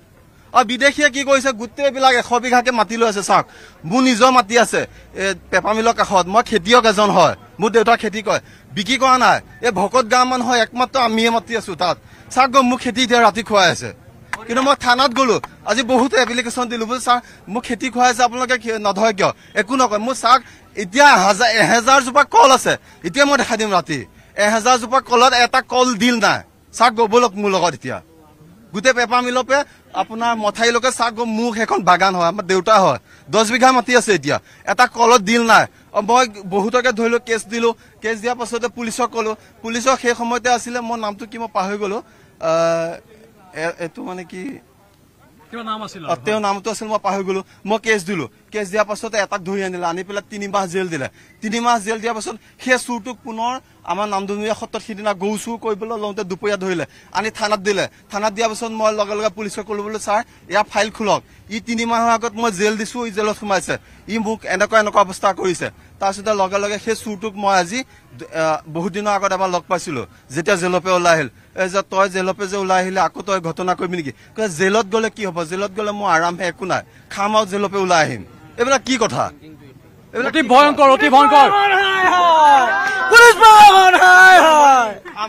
আৰু বিদেশীয়ে কি কৰিছে গোটেইবিলাক এশ বিঘাকে মাটি লৈ আছে চাওক মোৰ নিজৰ মাটি আছে এই পেপাৰ মিলৰ কাষত মই খেতিয়ক এজন হয় মোৰ দেউতা খেতি কৰে বিক্ৰী কৰা নাই এই ভকত গাঁৱৰ মানুহ একমাত্ৰ আমিয়ে মাতি আছো তাত চাওক গৈ মোক খেতি এতিয়া ৰাতি খুৱাই আছে কিন্তু মই থানাত গ'লো আজি বহুতে এপ্লিকেশ্যন দিলোঁ বুলি ছাৰ মোক খেতি খুৱাই আছে আপোনালোকে নধয় কিয় একো নকয় মোৰ ছাৰ এতিয়া হাজাৰ এহেজাৰ জোপা কল আছে এতিয়া মই দেখাই দিম ৰাতি এহেজাৰ জোপা কলত এটা কল দিল নাই ছাৰ গ'বলক মোৰ লগত এতিয়া গোটেই পেপাৰ মিলৰ পৰা আপোনাৰ মথাই লোকে চাক মোক সেইখন বাগান হয় আমাৰ দেউতা হয় দহ বিঘা মাটি আছে এতিয়া এটা কলত দিল নাই মই বহুতকে ধৰি লওক কেছ দিলোঁ কেছ দিয়াৰ পাছতে পুলিচক ক'লোঁ পুলিচক সেই সময়তে আছিলে মোৰ নামটো কি মই পাহৰি গ'লোঁ এইটো মানে কি তেওঁৰ নামটো আছিল মই পাহৰি গলো মই কেছ দিলো কেছ দিয়াৰ পাছতে এটাক ধৰি আনিলে আনি পেলাই তিনি মাহ জেল দিলে তিনি মাহ জেল দিয়াৰ পাছত সেই চুৰটোক পুনৰ আমাৰ নামদমীয়া সত্ৰত সিদিনা গৰু চুৰ কৰিবলৈ লওঁতে দুপৰীয়া ধৰিলে আনি থানাত দিলে থানাত দিয়াৰ পাছত মই লগে লগে পুলিচক ক'লো বোলো ছাৰ ইয়াৰ ফাইল খোলক ই তিনি মাহৰ আগত মই জেল দিছো ই জেলত সোমাইছে ই মোক এনেকুৱা এনেকুৱা অৱস্থা কৰিছে তাৰপিছতে লগে লগে সেই চোৰটোক মই আজি বহুত দিনৰ আগত এবাৰ লগ পাইছিলোঁ যেতিয়া জেলৰ পৰা ওলাই আহিল এই যে তই জেলৰ পৰা যে ওলাই আহিলে আকৌ তই ঘটনা কৰিবি নেকি জেলত গ'লে কি হ'ব জেলত গ'লে মোৰ আৰামহে একো নাই খাম আৰু জেলৰ পৰা ওলাই আহিম এইবিলাক কি কথা অতি ভয়ংকৰ অতি ভয়ংকৰ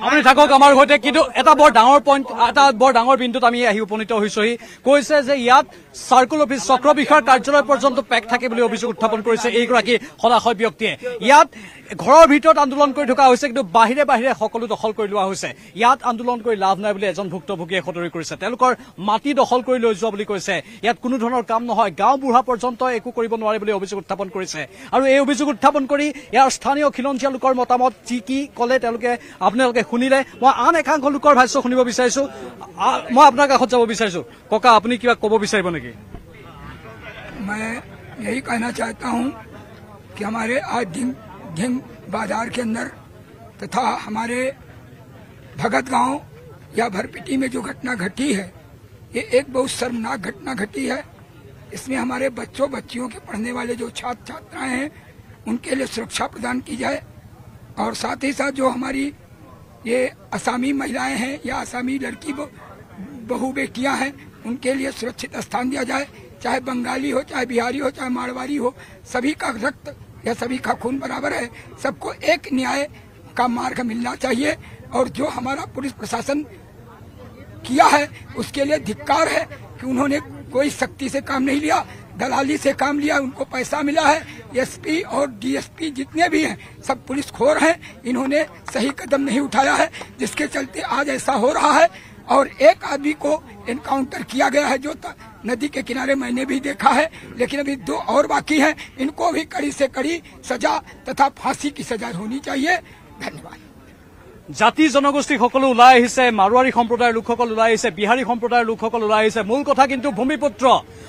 আপুনি থাকক আমাৰ সৈতে কিন্তু এটা বৰ ডাঙৰ পইণ্ট এটা বৰ ডাঙৰ বিন্দুত আমি আহি উপনীত হৈছোহি কৈছে যে ইয়াত চাৰ্কুল অফিচ চক্ৰ বিষয়াৰ কাৰ্যালয় পৰ্যন্ত পেক থাকে বুলি অভিযোগ উত্থাপন কৰিছে এইগৰাকী সদাশয় ব্যক্তিয়ে ইয়াত ঘৰৰ ভিতৰত আন্দোলন কৰি থকা হৈছে কিন্তু বাহিৰে বাহিৰে সকলো দখল কৰি লোৱা হৈছে ইয়াত আন্দোলন কৰি লাভ নাই বুলি এজন ভুক্তভোগীয়ে সদৰি কৰিছে তেওঁলোকৰ মাটি দখল কৰি লৈ যোৱা বুলি কৈছে ইয়াত কোনো ধৰণৰ কাম নহয় গাঁও বুঢ়া পৰ্যন্ত একো কৰিব নোৱাৰে বুলি অভিযোগ উত্থাপন কৰিছে আৰু এই অভিযোগ উত্থাপন কৰি ইয়াৰ স্থানীয় খিলঞ্জীয়া লোকৰ মতামত যি কি কলে তেওঁলোকে আপোনালোকে শুনিলে মই আন একাংশ লোকৰ ভাষ্য শুনিব বিচাৰিছো মই আপোনাৰ কাষত যাব বিচাৰিছো ককা আপুনি কিবা কব বিচাৰিব নেকি মই কহনা চাহতা আমাৰ কেন্দ্ৰ তথা ভগত গাঁও ইয়াৰ ভৰপিটি মে ঘটনা ঘটি হে এক বহু শৰ্মনাক ঘটনা ঘটি হয় इसमें हमारे बच्चों बच्चियों के पढ़ने वाले जो छात्र छात्राएं हैं उनके लिए सुरक्षा प्रदान की जाए और साथ ही साथ जो हमारी ये असामी महिलाएं हैं या असामी लड़की बहु बेटियां हैं उनके लिए सुरक्षित स्थान दिया जाए चाहे बंगाली हो चाहे बिहारी हो चाहे मारवाड़ी हो सभी का रक्त या सभी का खून बराबर है सबको एक न्याय का मार्ग मिलना चाहिए और जो हमारा पुलिस प्रशासन किया है उसके लिए धिक्कार है कि उन्होंने कोई सख्ती से काम नहीं लिया दलाली से काम लिया उनको पैसा मिला है एसपी और डीएसपी जितने भी हैं सब पुलिस खोर हैं इन्होंने सही कदम नहीं उठाया है जिसके चलते आज ऐसा हो रहा है और एक आदमी को इनकाउंटर किया गया है जो नदी के किनारे मैंने भी देखा है लेकिन अभी दो और बाकी हैं इनको भी कड़ी से कड़ी सजा तथा फांसी की सजा होनी चाहिए धन्यवाद জাতি জনগোষ্ঠীসকল ওলাই আহিছে মাৰোৱাৰী সম্প্ৰদায়ৰ লোকসকল ওলাই আহিছে বিহাৰী সম্প্ৰদায়ৰ লোকসকল ওলাই আহিছে মূল কথা কিন্তু ভূমিপুত্ৰ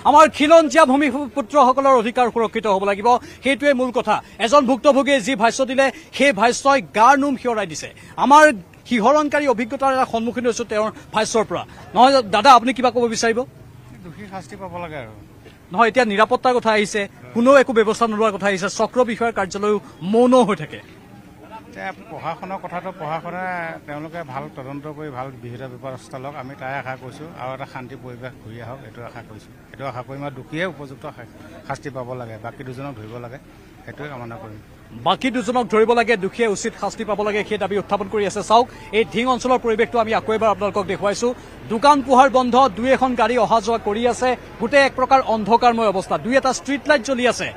আমাৰ খিলঞ্জীয়া ভূমিপুত্ৰসকলৰ অধিকাৰ সুৰক্ষিত হ'ব লাগিব সেইটোৱে মূল কথা এজন ভুক্তভোগীয়ে যি ভাষ্য দিলে সেই ভাষ্যই গাৰ নোম শিয়ৰাই দিছে আমাৰ শিহৰণকাৰী অভিজ্ঞতাৰ এটা সন্মুখীন হৈছো তেওঁৰ ভাষ্যৰ পৰা নহয় দাদা আপুনি কিবা কব বিচাৰিব শাস্তি পাব লাগে আৰু নহয় এতিয়া নিৰাপত্তাৰ কথা আহিছে কোনেও একো ব্যৱস্থা নোলোৱাৰ কথা আহিছে চক্ৰ বিষয়াৰ কাৰ্যালয়ো মৌন হৈ থাকে পঢ়া শুনা কথাটো পঢ়া শুনা তেওঁলোকে ভাল তদন্ত কৰি ভাল বিহিত ব্যৱস্থা লওক আমি তাই আশা কৰিছোঁ আৰু এটা শান্তি পৰিৱেশ ঘূৰি আহক এইটো আশা কৰিছোঁ সেইটো আশা কৰিম আৰু দোষীয়ে উপযুক্ত শাস্তি পাব লাগে বাকী দুজনক ধৰিব লাগে সেইটোৱে কামনা কৰিম বাকী দুজনক ধৰিব লাগে দোষীয়ে উচিত শাস্তি পাব লাগে সেই দাবী উত্থাপন কৰি আছে চাওক এই ঢিং অঞ্চলৰ পৰিৱেশটো আমি আকৌ এবাৰ আপোনালোকক দেখুৱাইছো দোকান পোহাৰ বন্ধ দুই এখন গাড়ী অহা যোৱা কৰি আছে গোটেই এক প্ৰকাৰ অন্ধকাৰময় অৱস্থা দুই এটা ষ্ট্ৰীট লাইট জ্বলি আছে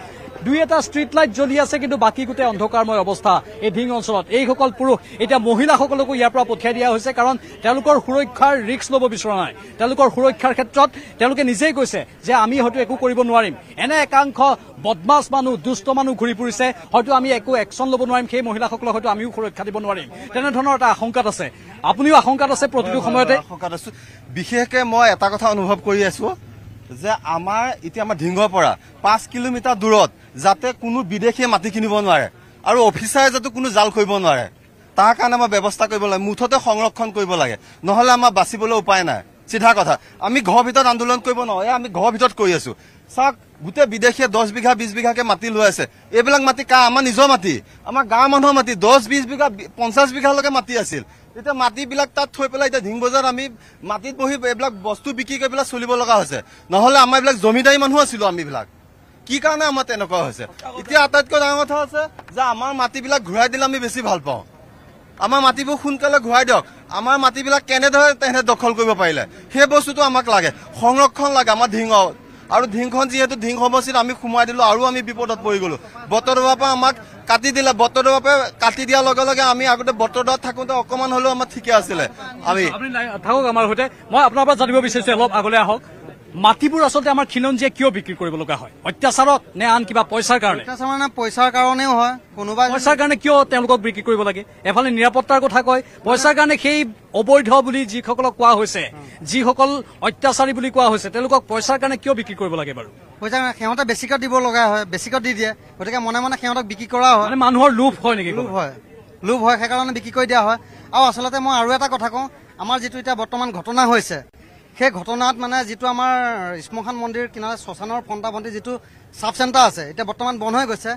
দুই এটা ষ্ট্ৰীট লাইট জ্বলি আছে কিন্তু বাকী গোটেই অন্ধকাৰময় অৱস্থা এই ভিং অঞ্চলত এইসকল পুৰুষ এতিয়া মহিলাসকলকো ইয়াৰ পৰা পঠিয়াই দিয়া হৈছে কাৰণ তেওঁলোকৰ সুৰক্ষাৰ ৰিক্স ল'ব বিচৰা নাই তেওঁলোকৰ সুৰক্ষাৰ ক্ষেত্ৰত তেওঁলোকে নিজেই কৈছে যে আমি হয়তো একো কৰিব নোৱাৰিম এনে একাংশ বদমাছ মানুহ দুষ্ট মানুহ ঘূৰি ফুৰিছে হয়তো আমি একো একশ্যন ল'ব নোৱাৰিম সেই মহিলাসকলক হয়তো আমিও সুৰক্ষা দিব নোৱাৰিম তেনেধৰণৰ এটা আশংকাত আছে আপুনিও আশংকাত আছে প্ৰতিটো সময়তে বিশেষকে মই এটা কথা অনুভৱ কৰি আছো যে আমাৰ এতিয়া আমাৰ ঢিঙৰ পৰা পাঁচ কিলোমিটাৰ দূৰত যাতে কোনো বিদেশীয়ে মাটি কিনিব নোৱাৰে আৰু অফিচাৰে যাতে কোনো জাল কৰিব নোৱাৰে তাৰ কাৰণে আমাৰ ব্যৱস্থা কৰিব লাগে মুঠতে সংৰক্ষণ কৰিব লাগে নহ'লে আমাৰ বাচিবলৈ উপায় নাই চিধা কথা আমি ঘৰৰ ভিতৰত আন্দোলন কৰিব নোৱাৰোঁ আমি ঘৰৰ ভিতৰত কৰি আছো চাওক গোটেই বিদেশীয়ে দহ বিঘা বিছ বিঘাকে মাটি লৈ আছে এইবিলাক মাটি কা আমাৰ নিজৰ মাটি আমাৰ গাঁৱৰ মানুহৰ মাটি দহ বিছ বিঘা পঞ্চাছ বিঘালৈকে মাটি আছিল এতিয়া মাটিবিলাক তাত থৈ পেলাই এতিয়া ধিং বজাৰত আমি মাটিত বহি এইবিলাক বস্তু বিক্ৰী কৰি পেলাই চলিব লগা হৈছে নহ'লে আমাৰ এইবিলাক জমিদাৰী মানুহ আছিলো আমিবিলাক কি কাৰণে আমাৰ তেনেকুৱা হৈছে এতিয়া আটাইতকৈ ডাঙৰ কথা আছে যে আমাৰ মাটিবিলাক ঘূৰাই দিলে আমি বেছি ভাল পাওঁ আমাৰ মাটিবোৰ সোনকালে ঘূৰাই দিয়ক আমাৰ মাটিবিলাক কেনেদৰে তেনে দখল কৰিব পাৰিলে সেই বস্তুটো আমাক লাগে সংৰক্ষণ লাগে আমাৰ ধিং আৰু ধিংখন যিহেতু ধিং সমষ্টিত আমি সোমাই দিলোঁ আৰু আমি বিপদত পৰি গ'লোঁ বতৰদবাৰ পৰা আমাক কাটি দিলে বতৰদবাৰ পৰা কাটি দিয়াৰ লগে লগে আমি আগতে বতৰদবাত থাকোঁতে অকণমান হ'লেও আমাৰ ঠিকে আছিলে আমি থাকক আমাৰ সৈতে মই আপোনাৰ পৰা জানিব বিচাৰিছোঁ অলপ আগলৈ আহক মাটিবোৰ আচলতে আমাৰ খিলঞ্জীয়ে কিয় বিক্ৰী কৰিব লগা হয় অত্যাচাৰত নে আন কিবা পইচাৰ কাৰণে পইচাৰ কাৰণেও হয় কোনোবা পইচাৰ কাৰণে কিয় তেওঁলোকক বিক্ৰী কৰিব লাগে এফালে নিৰাপত্তাৰ কথা কয় পইচাৰ কাৰণে সেই অবৈধ বুলি যিসকলক কোৱা হৈছে যিসকল অত্যাচাৰী বুলি কোৱা হৈছে তেওঁলোকক পইচাৰ কাৰণে কিয় বিক্ৰী কৰিব লাগে বাৰু পইচা সিহঁতে বেছিকত দিব লগা হয় বেছিকত দি দিয়ে গতিকে মনে মনে সিহঁতক বিক্ৰী কৰা হয় মানুহৰ লোভ হয় নেকি লোভ হয় লোভ হয় সেইকাৰণে বিক্ৰী কৰি দিয়া হয় আৰু আচলতে মই আৰু এটা কথা কওঁ আমাৰ যিটো এতিয়া বৰ্তমান ঘটনা হৈছে সেই ঘটনাত মানে যিটো আমাৰ শ্মশান মন্দিৰ কিনাৰে শ্মশানৰ ফণ্টাফণ্টি যিটো চাব চেণ্টাৰ আছে এতিয়া বৰ্তমান বন্ধ হৈ গৈছে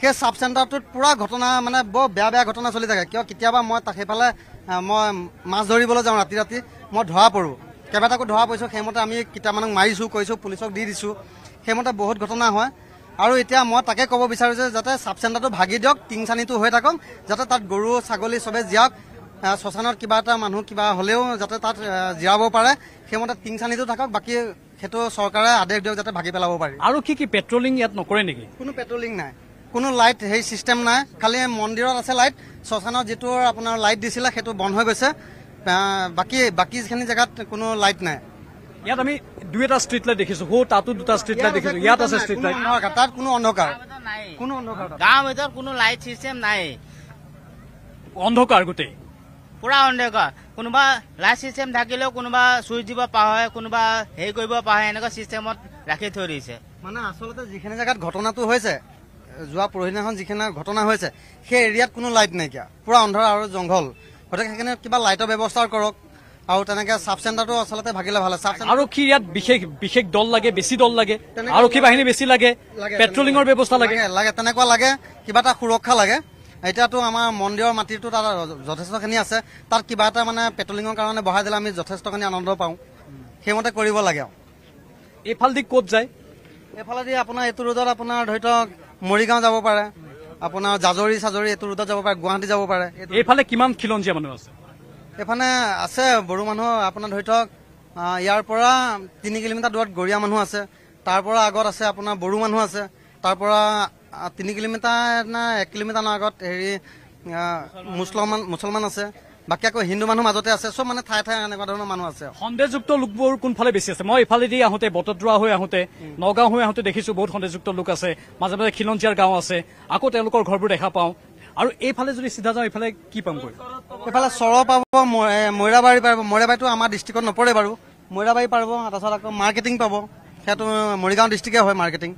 সেই চাব চেণ্টাৰটোত পূৰা ঘটনা মানে বৰ বেয়া বেয়া ঘটনা চলি থাকে কিয় কেতিয়াবা মই সেইফালে মই মাছ ধৰিবলৈ যাওঁ ৰাতি ৰাতি মই ধৰা পৰোঁ কেইবাটাকো ধৰা পৰিছোঁ সেইমতে আমি কেইটামানক মাৰিছোঁ কৰিছোঁ পুলিচক দি দিছোঁ সেইমতে বহুত ঘটনা হয় আৰু এতিয়া মই তাকে ক'ব বিচাৰোঁ যে যাতে চাব চেণ্টাৰটো ভাগি দিয়ক টিং চানিটো হৈ থাকক যাতে তাত গৰু ছাগলী চবেই জীয়াওক শ্মশানত কিবা এটা মানুহ কিবা হলেও যাতে তাত জিৰাব পাৰে সেইমতে টিং চানিটো থাকক বাকী সেইটো চৰকাৰে আদেশ দিয়ক যাতে ভাগি পেলাব পাৰি আৰু কি কি পেট্ৰলিং ইয়াত নকৰে নেকি কোনো পেট্ৰলিং নাই কোনো লাইট সেই ছিষ্টেম নাই খালি মন্দিৰত আছে লাইট শ্মশানত যিটো আপোনাৰ লাইট দিছিলে সেইটো বন্ধ হৈ গৈছে বাকী বাকীখিনি জেগাত কোনো লাইট নাই ইয়াত আমি দুই এটা ষ্ট্ৰীট লাইট দেখিছো সৌ তাতো দুটা ষ্ট্ৰীট লাইট দেখিছো ইয়াত আছে ষ্ট্ৰীট লাইট তাত কোনো অন্ধকাৰ কোনো অন্ধকাৰ গাঁৱৰ ভিতৰত কোনো লাইট ছিষ্টেম নাই অন্ধকাৰ গোটেই পুৰা পুৰা কৰা কোনোবা লাইট সিস্টেম থাকিলেও কোনোবা চুইচ দিব পাহে কোনোবা হেৰি কৰিব পাহে এনেকুৱা সিস্টেমত ৰাখি থৈ দিছে মানে আচলতে যিখিনি জেগাত ঘটনাটো হৈছে যোৱা পৰহিদিনাখন যিখিনি ঘটনা হৈছে সেই এৰিয়াত কোনো লাইট নাইকিয়া পুৰা অন্ধাৰ আৰু জংঘল গতিকে সেইখিনি কিবা লাইটৰ ব্যৱস্থা কৰক আৰু তেনেকে চাব চেণ্টাৰটো আচলতে ভাগিলে ভাল আছে আৰক্ষী ইয়াত বিশেষ বিশেষ দল লাগে বেছি দল লাগে আৰক্ষী বাহিনী বেছি লাগে পেট্ৰলিঙৰ ব্যৱস্থা লাগে লাগে তেনেকুৱা লাগে কিবা এটা সুৰক্ষা লাগে এতিয়াতো আমাৰ মন্দিৰৰ মাটিটো তাত যথেষ্টখিনি আছে তাত কিবা এটা মানে পেট্ৰলিঙৰ কাৰণে বহাই দিলে আমি যথেষ্টখিনি আনন্দ পাওঁ সেইমতে কৰিব লাগে এইফালেদি কত যায় এইফালেদি আপোনাৰ এইটো ৰোডত আপোনাৰ ধৰি লওক মৰিগাঁও যাব পাৰে আপোনাৰ জাজৰি চাজৰি এইটো ৰোডত যাব পাৰে গুৱাহাটী যাব পাৰে এইফালে কিমান খিলঞ্জীয়া মানুহ আছে এইফালে আছে বড়ো মানুহ আপোনাৰ ধৰি থওক ইয়াৰ পৰা তিনি কিলোমিটাৰ দূৰত গৰীয়া মানুহ আছে তাৰ পৰা আগত আছে আপোনাৰ বড়ো মানুহ আছে তাৰ পৰা তিনি কিলোমিটাৰ না এক কিলোমিটাৰ আগত হেৰি মুছলমান মুছলমান আছে বাকী আকৌ হিন্দু মানুহ মাজতে আছে চব মানে ঠায়ে ঠায়ে এনেকুৱা ধৰণৰ মানুহ আছে সন্দেহযুক্ত লোকবোৰ কোনফালে বেছি আছে মই এইফালেদি আহোঁতে বটদ্ৰুৱা হৈ আহোঁতে নগাঁও হৈ আহোঁতে দেখিছোঁ বহুত সন্দেহযুক্ত লোক আছে মাজে মাজে খিলঞ্জীয়াৰ গাঁও আছে আকৌ তেওঁলোকৰ ঘৰবোৰ দেখা পাওঁ আৰু এইফালে যদি চিধা যাওঁ এইফালে কি পাম পামগৈ এইফালে চৰ পাব মৈৰাবাৰী পাৰিব মৈৰাবাৰীটো আমাৰ ডিষ্ট্ৰিক্টত নপৰে বাৰু মৈৰাবাৰী পাৰিব তাৰপাছত আকৌ মাৰ্কেটিং পাব সেইটো মৰিগাঁও ডিষ্ট্ৰিক্টে হয় মাৰ্কেটিং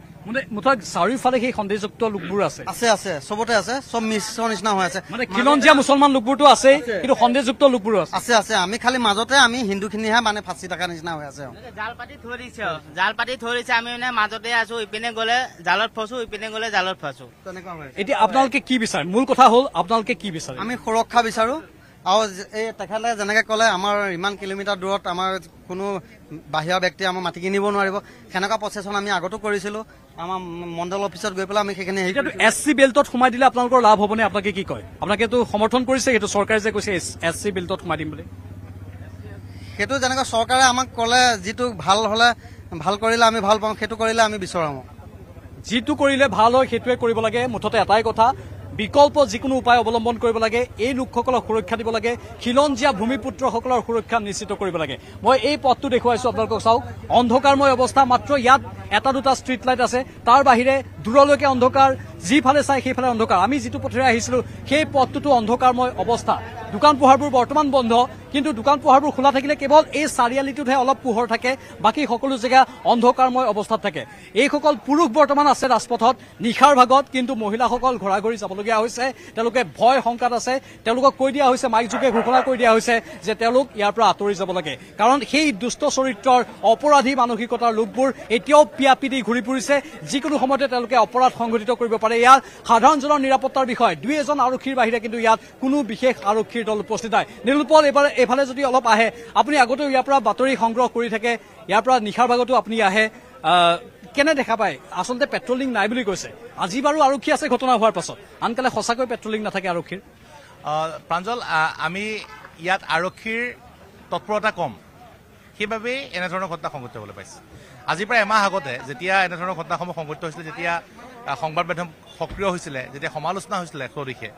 আমি খালি মাজতে আমি হিন্দুখিনিহে মানে ফাঁচি থকা নিচিনা হৈ আছে জাল পাতি থৈ দিছে জাল পাতি থৈ দিছে আমি মানে মাজতে আছো ইপিনে গলে জালত ফাঁচো ইপিনে গলে জালত ফাঁচো তেনেকুৱা এতিয়া আপোনালোকে কি বিচাৰে মূল কথা হ'ল আপোনালোকে কি বিচাৰে আমি সুৰক্ষা বিচাৰো আৰু এই তেখেতে যেনেকৈ ক'লে আমাৰ ইমান কিলোমিটাৰ দূৰত আমাৰ কোনো বাহিৰা ব্যক্তিয়ে আমাৰ মাটি কিনিব নোৱাৰিব সেনেকুৱা প্ৰচেছন আমি আগতো কৰিছিলোঁ আমাৰ মণ্ডল অফিচত গৈ পেলাই আমি সেইখিনি হেৰি এছ চি বেল্টত সোমাই দিলে আপোনালোকৰ লাভ হ'বনে আপোনাকে কি কয় আপোনাকেতো সমৰ্থন কৰিছে সেইটো চৰকাৰে যে কৈছে এছ চি বেল্টত সোমাই দিম বুলি সেইটো যেনেকৈ চৰকাৰে আমাক ক'লে যিটো ভাল হ'লে ভাল কৰিলে আমি ভাল পাওঁ সেইটো কৰিলে আমি বিচাৰোঁ যিটো কৰিলে ভাল হয় সেইটোৱে কৰিব লাগে মুঠতে এটাই কথা বিকল্প যিকোনো উপায় অৱলম্বন কৰিব লাগে এই লোকসকলক সুৰক্ষা দিব লাগে খিলঞ্জীয়া ভূমিপুত্ৰসকলৰ সুৰক্ষা নিশ্চিত কৰিব লাগে মই এই পথটো দেখুৱাইছো আপোনালোকক চাওক অন্ধকাৰময় অৱস্থা মাত্ৰ ইয়াত এটা দুটা ষ্ট্ৰীট লাইট আছে তাৰ বাহিৰে দূৰলৈকে অন্ধকাৰ যিফালে চাই সেইফালে অন্ধকাৰ আমি যিটো পথেৰে আহিছিলোঁ সেই পথটোতো অন্ধকাৰময় অৱস্থা দোকান পোহাৰবোৰ বৰ্তমান বন্ধ কিন্তু দোকান পোহাৰবোৰ খোলা থাকিলে কেৱল এই চাৰিআলিটোতহে অলপ পোহৰ থাকে বাকী সকলো জেগা অন্ধকাৰময় অৱস্থাত থাকে এইসকল পুৰুষ বৰ্তমান আছে ৰাজপথত নিশাৰ ভাগত কিন্তু মহিলাসকল ঘৰা ঘৰি যাবলগীয়া হৈছে তেওঁলোকে ভয় সংকাত আছে তেওঁলোকক কৈ দিয়া হৈছে মাইকযোগে ঘোষণা কৰি দিয়া হৈছে যে তেওঁলোক ইয়াৰ পৰা আঁতৰি যাব লাগে কাৰণ সেই দুষ্ট চৰিত্ৰৰ অপৰাধী মানসিকতাৰ লোকবোৰ এতিয়াও পিয়া পি দি ঘূৰি ফুৰিছে যিকোনো সময়তে তেওঁলোকে অপৰাধ সংঘটিত কৰিব পাৰে এয়া সাধাৰণজনৰ নিৰাপত্তাৰ বিষয় দুই এজন আৰক্ষীৰ বাহিৰে কিন্তু ইয়াত কোনো বিশেষ আৰক্ষীৰ দল উপস্থিত নাই নীলোপল এইবাৰ এইফালে যদি অলপ আহে আপুনি আগতেও ইয়াৰ পৰা বাতৰি সংগ্ৰহ কৰি থাকে ইয়াৰ পৰা নিশাৰ ভাগতো আপুনি আহে কেনে দেখা পায় আচলতে পেট্ৰলিং নাই বুলি কৈছে আজি বাৰু আৰক্ষী আছে ঘটনা হোৱাৰ পাছত আনকালে সঁচাকৈ পেট্ৰলিং নাথাকে আৰক্ষীৰ প্ৰাঞ্জল আমি ইয়াত আৰক্ষীৰ তৎপৰতা কম সেইবাবে এনেধৰণৰ ঘটনা সংঘটিত হ'বলৈ পাইছে আজিৰ পৰা এমাহ আগতে যেতিয়া এনেধৰণৰ ঘটনাসমূহ সংঘটিত হৈছিলে যেতিয়া সংবাদ মাধ্যম সক্ৰিয় হৈছিলে যেতিয়া সমালোচনা হৈছিলে সদৃশে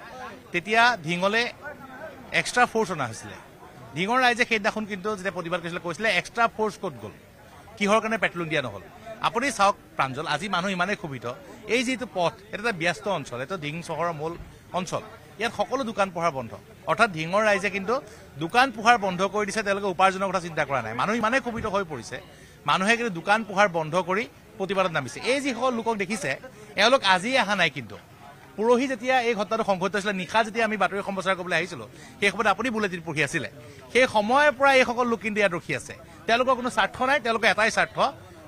তেতিয়া ঢিঙলে এক্সট্ৰা ফ'ৰ্চ অনা হৈছিলে ঢিঙৰ ৰাইজে সেইদিনাখন কিন্তু যেতিয়া প্ৰতিবাদ কৰিছিলে কৈছিলে এক্সট্ৰা ফ'ৰ্চ ক'ত গ'ল কিহৰ কাৰণে পেট্ৰলিং দিয়া নহ'ল আপুনি চাওক প্ৰাঞ্জল আজি মানুহ ইমানেই ক্ষোভিত এই যিটো পথ এইটো এটা ব্যস্ত অঞ্চল এইটো ঢিং চহৰৰ মূল অঞ্চল ইয়াত সকলো দোকান পোহাৰ বন্ধ অৰ্থাৎ ঢিঙৰ ৰাইজে কিন্তু দোকান পোহাৰ বন্ধ কৰি দিছে তেওঁলোকে উপাৰ্জনৰ কথা চিন্তা কৰা নাই মানুহ ইমানেই ক্ষোভিত হৈ পৰিছে মানুহে কিন্তু দোকান পোহাৰ বন্ধ কৰি প্ৰতিবাদত নামিছে এই যিসকল লোকক দেখিছে এওঁলোক আজি অহা নাই কিন্তু পৰহি যেতিয়া এই ঘটনাটো সংঘটিত হৈছিলে নিশা যেতিয়া আমি বাতৰি সম্প্ৰচাৰ কৰিবলৈ আহিছিলোঁ সেই সময়ত আপুনি বুলেটিন পঢ়ি আছিলে সেই সময়ৰ পৰা এইসকল লোক কিন্তু ইয়াত ৰখি আছে তেওঁলোকৰ কোনো স্বাৰ্থ নাই তেওঁলোকৰ এটাই স্বাৰ্থ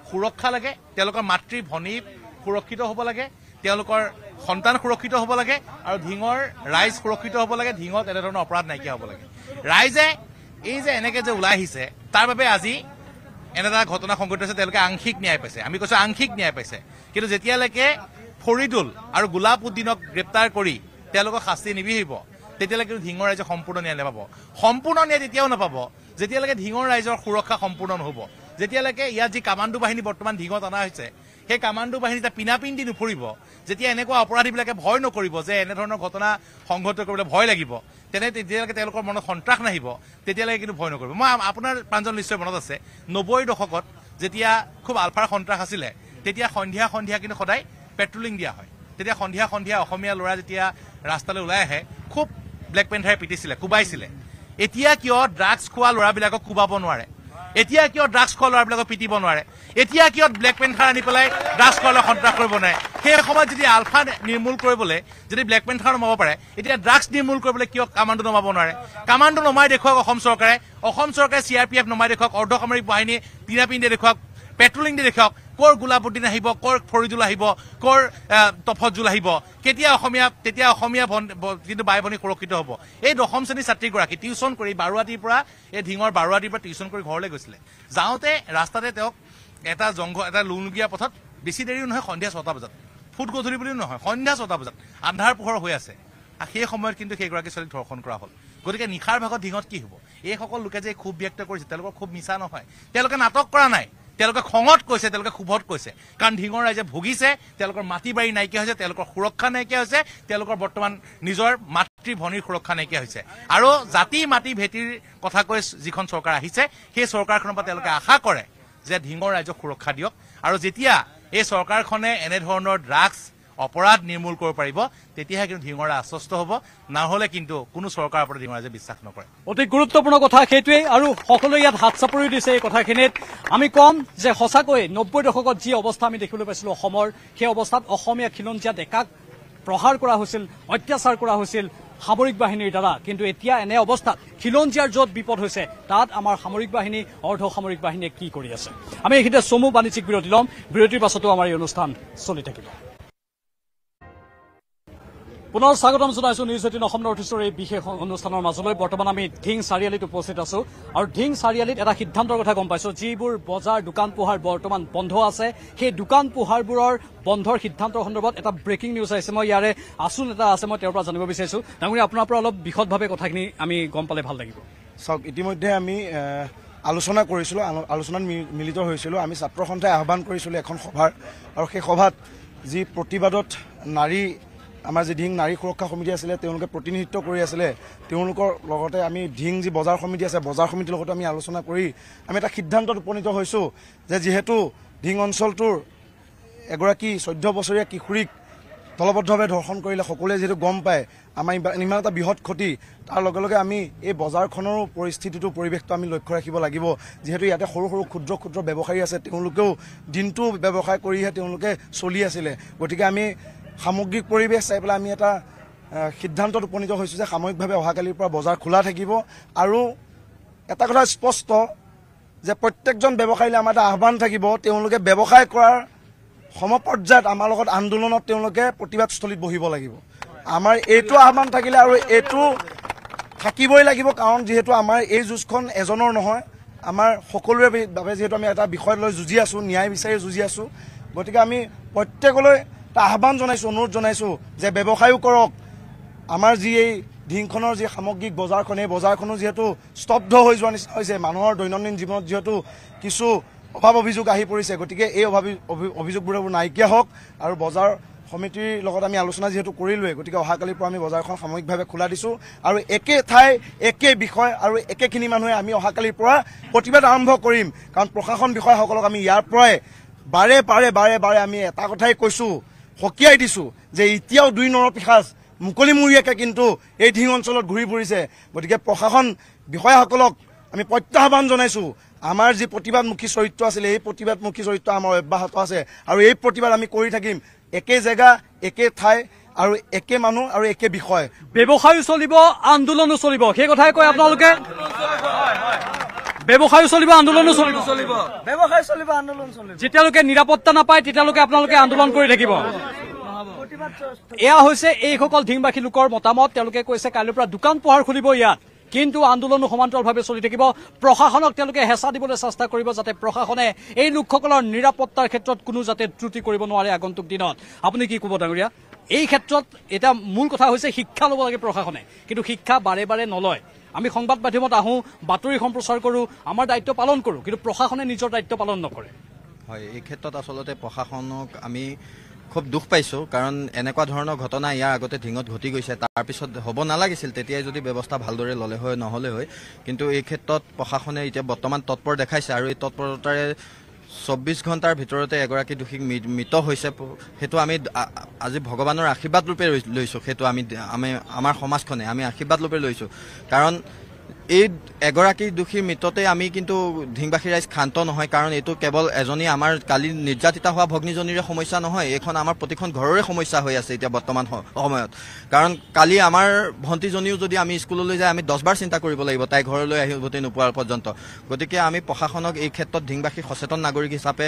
সুৰক্ষা লাগে তেওঁলোকৰ মাতৃ ভনী সুৰক্ষিত হ'ব লাগে তেওঁলোকৰ সন্তান সুৰক্ষিত হ'ব লাগে আৰু ঢিঙৰ ৰাইজ সুৰক্ষিত হ'ব লাগে ঢিঙত এনেধৰণৰ অপৰাধ নাইকিয়া হ'ব লাগে ৰাইজে এই যে এনেকৈ যে ওলাই আহিছে তাৰ বাবে আজি এনে এটা ঘটনা সংঘটিত হৈছে তেওঁলোকে আংশিক ন্যায় পাইছে আমি কৈছোঁ আংশিক ন্যায় পাইছে কিন্তু যেতিয়ালৈকে ফৰিদুল আৰু গোলাপ উদ্দিনক গ্ৰেপ্তাৰ কৰি তেওঁলোকক শাস্তি নিবিহিব তেতিয়ালৈকে কিন্তু ঢিঙৰ ৰাইজে সম্পূৰ্ণ ন্যায় নাপাব সম্পূৰ্ণ ন্যায় তেতিয়াও নাপাব যেতিয়ালৈকে ঢিঙৰ ৰাইজৰ সুৰক্ষা সম্পূৰ্ণ নহ'ব যেতিয়ালৈকে ইয়াত যি কামাণ্ডো বাহিনী বৰ্তমান ঢিঙত অনা হৈছে সেই কামাণ্ডো বাহিনী যেতিয়া এটা পিনাপিন্দি নুফুৰিব যেতিয়া এনেকুৱা অপৰাধীবিলাকে ভয় নকৰিব যে এনেধৰণৰ ঘটনা সংঘটিত কৰিবলৈ ভয় লাগিব তেনে তেতিয়ালৈকে তেওঁলোকৰ মনত সন্ত্ৰাস নাহিব তেতিয়ালৈকে কিন্তু ভয় নকৰিব মই আপোনাৰ প্ৰাঞ্জল নিশ্চয় মনত আছে নব্বৈ দশকত যেতিয়া খুব আলফাৰ সন্ত্ৰাস আছিলে তেতিয়া সন্ধিয়া সন্ধিয়া কিন্তু সদায় পেট্ৰলিং দিয়া হয় তেতিয়া সন্ধিয়া সন্ধিয়া অসমীয়া ল'ৰা যেতিয়া ৰাস্তালৈ ওলাই আহে খুব ব্লেক পেণ্টাৰে পিটিছিলে কোবাইছিলে এতিয়া কিয় ড্ৰাগছ খোৱা ল'ৰাবিলাকক কোবাব নোৱাৰে এতিয়া কিয় ড্ৰাগছ খোৱা ল'ৰাবিলাকক পিটিব নোৱাৰে এতিয়া কিয় ব্লেক পেণ্টাৰ আনি পেলাই ড্ৰাগছ খোৱালৈ সন্ত্ৰাস কৰিব নোৱাৰে সেই সময়ত যদি আলফা নিৰ্মূল কৰিবলৈ যদি ব্লেক পেণ্টাৰ নমাব পাৰে এতিয়া ড্ৰাগছ নিৰ্মূল কৰিবলৈ কিয় কামাণ্ডো নমাব নোৱাৰে কামাণ্ডো নমাই দেখুৱাওক অসম চৰকাৰে অসম চৰকাৰে চি আৰ পি এফ নমাই দেখুৱাওক অৰ্ধসামৰিক বাহিনী পিনাপিণ্ডে দেখুৱাওক পেট্ৰলিং দি দেখাওক কৰ গোলাপুদ্দিন আহিব কৰ ফৰিদুল আহিব কৰ তফজুল আহিব কেতিয়া অসমীয়া তেতিয়া অসমীয়া কিন্তু বাই ভনী সুৰক্ষিত হ'ব এই দশম শ্ৰেণীৰ ছাত্ৰীগৰাকী টিউচন কৰি বাৰুৱাটীৰ পৰা এই ধিঙৰ বাৰুৱাটীৰ পৰা টিউচন কৰি ঘৰলৈ গৈছিলে যাওঁতে ৰাস্তাতে তেওঁক এটা জংঘল এটা লুণগীয়া পথত বেছি দেৰিও নহয় সন্ধিয়া ছটা বজাত ফুট গধূলি বুলিও নহয় সন্ধিয়া ছটা বজাত আন্ধাৰ পোহৰ হৈ আছে আৰু সেই সময়ত কিন্তু সেইগৰাকী ছোৱালীক ধৰ্ষণ কৰা হ'ল গতিকে নিশাৰ ভাগত ধিঙত কি হ'ব এইসকল লোকে যে ক্ষোভ ব্যক্ত কৰিছে তেওঁলোকৰ খুব মিছা নহয় তেওঁলোকে নাটক কৰা নাই তেওঁলোকে খঙত কৈছে তেওঁলোকে শুভত কৈছে কাৰণ ঢিঙৰ ৰাইজে ভুগিছে তেওঁলোকৰ মাটি বাৰী নাইকিয়া হৈছে তেওঁলোকৰ সুৰক্ষা নাইকিয়া হৈছে তেওঁলোকৰ বৰ্তমান নিজৰ মাতৃ ভনীৰ সুৰক্ষা নাইকিয়া হৈছে আৰু জাতি মাটি ভেটিৰ কথা কৈ যিখন চৰকাৰ আহিছে সেই চৰকাৰখনৰ পৰা তেওঁলোকে আশা কৰে যে ঢিঙৰ ৰাইজক সুৰক্ষা দিয়ক আৰু যেতিয়া এই চৰকাৰখনে এনেধৰণৰ ড্ৰাগছ অপরাধ নির্মূল করব পাব তেতিয়া কিন্তু ডিঙরা আশ্বস্ত হব না হলে কিন্তু কোনো সরকার ওপর ডিঙরাজে বিশ্বাস নকরে অতি গুরুত্বপূর্ণ কথা সেইটে আর সকল ইয়াত হাত চাপরি দিছে এই কথাখিন আমি কম যে সচাকই নব্বই দশকত যে অবস্থা আমি দেখলে পাইছিল সেই অবস্থাত খিলঞ্জিয়া ডেকাক প্রহার করা হয়েছিল অত্যাচার করা হয়েছিল সামরিক বাহিনীর দ্বারা কিন্তু এতিয়া এনে অবস্থা খিলঞ্জিয়ার যত বিপদ হয়েছে তাত আমার সামরিক বাহিনী অর্ধসামরিক বাহিনী কি করে আছে আমি এখানে চমু বাণিজ্যিক বিরতি লম বিরতির পাছতো আমার এই অনুষ্ঠান চলি থাকবে পুনৰ স্বাগতম জনাইছো নিউজ এইটিন অসম নৰ্থ ইষ্টৰ এই বিশেষ অনুষ্ঠানৰ মাজলৈ বৰ্তমান আমি ঢিং চাৰিআলিত উপস্থিত আছো আৰু ঢিং চাৰিআলিত এটা সিদ্ধান্তৰ কথা গম পাইছো যিবোৰ বজাৰ দোকান পোহাৰ বৰ্তমান বন্ধ আছে সেই দোকান পোহাৰবোৰৰ বন্ধৰ সিদ্ধান্তৰ সন্দৰ্ভত এটা ব্ৰেকিং নিউজ আহিছে মই ইয়াৰে আঁচু নেতা আছে মই তেওঁৰ পৰা জানিব বিচাৰিছো ডাঙৰীয়া আপোনাৰ পৰা অলপ বিশদভাৱে কথাখিনি আমি গম পালে ভাল লাগিব চাওক ইতিমধ্যে আমি আলোচনা কৰিছিলোঁ আলোচনাত মিলিত হৈছিলোঁ আমি ছাত্ৰ সন্থাই আহ্বান কৰিছিলোঁ এখন সভাৰ আৰু সেই সভাত যি প্ৰতিবাদত নাৰী আমাৰ যি ঢিং নাৰী সুৰক্ষা সমিতি আছিলে তেওঁলোকে প্ৰতিনিধিত্ব কৰি আছিলে তেওঁলোকৰ লগতে আমি ঢিং যি বজাৰ সমিতি আছে বজাৰ সমিতিৰ লগতো আমি আলোচনা কৰি আমি এটা সিদ্ধান্তত উপনীত হৈছোঁ যে যিহেতু ঢিং অঞ্চলটোৰ এগৰাকী চৈধ্য বছৰীয়া কিশোৰীক দলবদ্ধভাৱে ধৰ্ষণ কৰিলে সকলোৱে যিহেতু গম পায় আমাৰ ইমান এটা বৃহৎ ক্ষতি তাৰ লগে লগে আমি এই বজাৰখনৰো পৰিস্থিতিটো পৰিৱেশটো আমি লক্ষ্য ৰাখিব লাগিব যিহেতু ইয়াতে সৰু সৰু ক্ষুদ্ৰ ক্ষুদ্ৰ ব্যৱসায়ী আছে তেওঁলোকেও দিনটো ব্যৱসায় কৰিহে তেওঁলোকে চলি আছিলে গতিকে আমি সামগ্ৰিক পৰিৱেশ চাই পেলাই আমি এটা সিদ্ধান্তত উপনীত হৈছোঁ যে সাময়িকভাৱে অহাকালিৰ পৰা বজাৰ খোলা থাকিব আৰু এটা কথা স্পষ্ট যে প্ৰত্যেকজন ব্যৱসায়ীলৈ আমাৰ এটা আহ্বান থাকিব তেওঁলোকে ব্যৱসায় কৰাৰ সমপৰ্যায়ত আমাৰ লগত আন্দোলনত তেওঁলোকে প্ৰতিবাদস্থলীত বহিব লাগিব আমাৰ এইটো আহ্বান থাকিলে আৰু এইটো থাকিবই লাগিব কাৰণ যিহেতু আমাৰ এই যুঁজখন এজনৰ নহয় আমাৰ সকলোৰে বাবে যিহেতু আমি এটা বিষয় লৈ যুঁজি আছোঁ ন্যায় বিচাৰি যুঁজি আছোঁ গতিকে আমি প্ৰত্যেকলৈ আহ্বান জনাইছোঁ অনুৰোধ জনাইছোঁ যে ব্যৱসায়ো কৰক আমাৰ যি এই ঢিংখনৰ যি সামগ্ৰিক বজাৰখন এই বজাৰখনো যিহেতু স্তব্ধ হৈ যোৱাৰ নিচিনা হৈছে মানুহৰ দৈনন্দিন জীৱনত যিহেতু কিছু অভাৱ অভিযোগ আহি পৰিছে গতিকে এই অভাৱ অভিযোগবোৰ নাইকিয়া হওক আৰু বজাৰ সমিতিৰ লগত আমি আলোচনা যিহেতু কৰিলোৱে গতিকে অহাকালিৰ পৰা আমি বজাৰখন সাময়িকভাৱে খোলা দিছোঁ আৰু একে ঠাই একে বিষয় আৰু একেখিনি মানুহে আমি অহাকালিৰ পৰা প্ৰতিবাদ আৰম্ভ কৰিম কাৰণ প্ৰশাসন বিষয়াসকলক আমি ইয়াৰ পৰাই বাৰে বাৰে বাৰে বাৰে আমি এটা কথাই কৈছোঁ সকীয়াই দিছোঁ যে এতিয়াও দুই নৰ পিছাজ মুকলিমূৰীয়াকৈ কিন্তু এই ঢিং অঞ্চলত ঘূৰি ফুৰিছে গতিকে প্ৰশাসন বিষয়াসকলক আমি প্ৰত্যাহ্বান জনাইছোঁ আমাৰ যি প্ৰতিবাদমুখী চৰিত্ৰ আছিলে এই প্ৰতিবাদমুখী চৰিত্ৰ আমাৰ অব্যাহত আছে আৰু এই প্ৰতিবাদ আমি কৰি থাকিম একে জেগা একে ঠাই আৰু একে মানুহ আৰু একে বিষয় ব্যৱসায়ো চলিব আন্দোলনো চলিব সেই কথাই কয় আপোনালোকে ব্যৱসায়ো চলিব আন্দোলনো চলিব ব্যৱসায় চলিব আন্দোলন চলিব যেতিয়ালৈকে নিৰাপত্তা নাপায় তেতিয়ালৈকে আপোনালোকে আন্দোলন কৰি থাকিব এয়া হৈছে এইসকল ধিংবাসী লোকৰ মতামত তেওঁলোকে কৈছে কাইলৈ পৰা দোকান পোহাৰ খুলিব ইয়াত কিন্তু আন্দোলনো সমান্তৰালভাৱে চলি থাকিব প্ৰশাসনক তেওঁলোকে হেঁচা দিবলৈ চেষ্টা কৰিব যাতে প্ৰশাসনে এই লোকসকলৰ নিৰাপত্তাৰ ক্ষেত্ৰত কোনো যাতে ত্ৰুটি কৰিব নোৱাৰে আগন্তুক দিনত আপুনি কি ক'ব ডাঙৰীয়া এই ক্ষেত্ৰত এতিয়া মূল কথা হৈছে শিক্ষা ল'ব লাগে প্ৰশাসনে কিন্তু শিক্ষা বাৰে বাৰে নলয় আমি সংবাদ মাধ্যমত আহো বাতৰি সম্প্ৰচাৰ কৰোঁ আমাৰ দায়িত্ব পালন কৰোঁ কিন্তু প্ৰশাসনে নিজৰ দায়িত্ব পালন নকৰে হয় এই ক্ষেত্ৰত আচলতে প্ৰশাসনক আমি খুব দুখ পাইছোঁ কাৰণ এনেকুৱা ধৰণৰ ঘটনা ইয়াৰ আগতে ঢিঙত ঘটি গৈছে তাৰপিছত হ'ব নালাগিছিল তেতিয়াই যদি ব্যৱস্থা ভালদৰে ল'লে হয় নহ'লে হয় কিন্তু এই ক্ষেত্ৰত প্ৰশাসনে এতিয়া বৰ্তমান তৎপৰ দেখাইছে আৰু এই তৎপৰতাৰে চৌব্বিছ ঘণ্টাৰ ভিতৰতে এগৰাকী দোষীক মৃত হৈছে সেইটো আমি আজি ভগৱানৰ আশীৰ্বাদ ৰূপে লৈছোঁ সেইটো আমি আমি আমাৰ সমাজখনে আমি আশীৰ্বাদ ৰূপে লৈছোঁ কাৰণ এই এগৰাকী দোষীৰ মৃততে আমি কিন্তু ধিংবাসী ৰাইজ ক্ষান্ত নহয় কাৰণ এইটো কেৱল এজনী আমাৰ কালি নিৰ্যাতিত হোৱা ভগ্নীজনীৰে সমস্যা নহয় এইখন আমাৰ প্ৰতিখন ঘৰৰে সমস্যা হৈ আছে এতিয়া বৰ্তমান সময়ত কাৰণ কালি আমাৰ ভণ্টিজনীও যদি আমি স্কুললৈ যায় আমি দহবাৰ চিন্তা কৰিব লাগিব তাই ঘৰলৈ আহি উভতি নোপোৱাৰ পৰ্যন্ত গতিকে আমি প্ৰশাসনক এই ক্ষেত্ৰত ধিংবাসী সচেতন নাগৰিক হিচাপে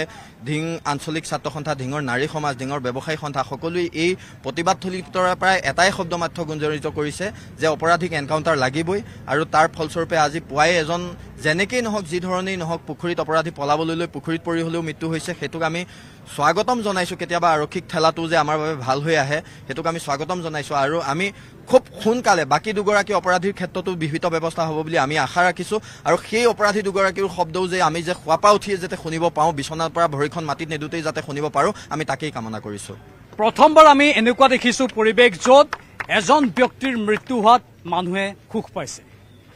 ধিং আঞ্চলিক ছাত্ৰ সন্থা ধিঙৰ নাৰী সমাজ ধিঙৰ ব্যৱসায়ী সন্থা সকলোৱে এই প্ৰতিবাদথলীটোৰ পৰা এটাই শব্দমাধ্য গুঞ্জৰিত কৰিছে যে অপৰাধিক এনকাউণ্টাৰ লাগিবই আৰু তাৰ ফলস্বৰূপে ফলস্বৰূপে আজি পুৱাই এজন যেনেকেই নহওক যিধৰণেই নহওক পুখুৰীত অপৰাধী পলাবলৈ লৈ পুখুৰীত পৰি হ'লেও মৃত্যু হৈছে সেইটোক আমি স্বাগতম জনাইছোঁ কেতিয়াবা আৰক্ষীক ঠেলাটো যে আমাৰ বাবে ভাল হৈ আহে সেইটোক আমি স্বাগতম জনাইছোঁ আৰু আমি খুব সোনকালে বাকী দুগৰাকী অপৰাধীৰ ক্ষেত্ৰতো বিহিত ব্যৱস্থা হ'ব বুলি আমি আশা ৰাখিছোঁ আৰু সেই অপৰাধী দুগৰাকীৰ শব্দও যে আমি যে খোৱাৰ উঠিয়ে যাতে শুনিব পাওঁ বিচনাৰ পৰা ভৰিখন মাটিত নেদোতেই যাতে শুনিব পাৰোঁ আমি তাকেই কামনা কৰিছোঁ প্ৰথমবাৰ আমি এনেকুৱা দেখিছো পৰিৱেশ য'ত এজন ব্যক্তিৰ মৃত্যু হোৱাত মানুহে সুখ পাইছে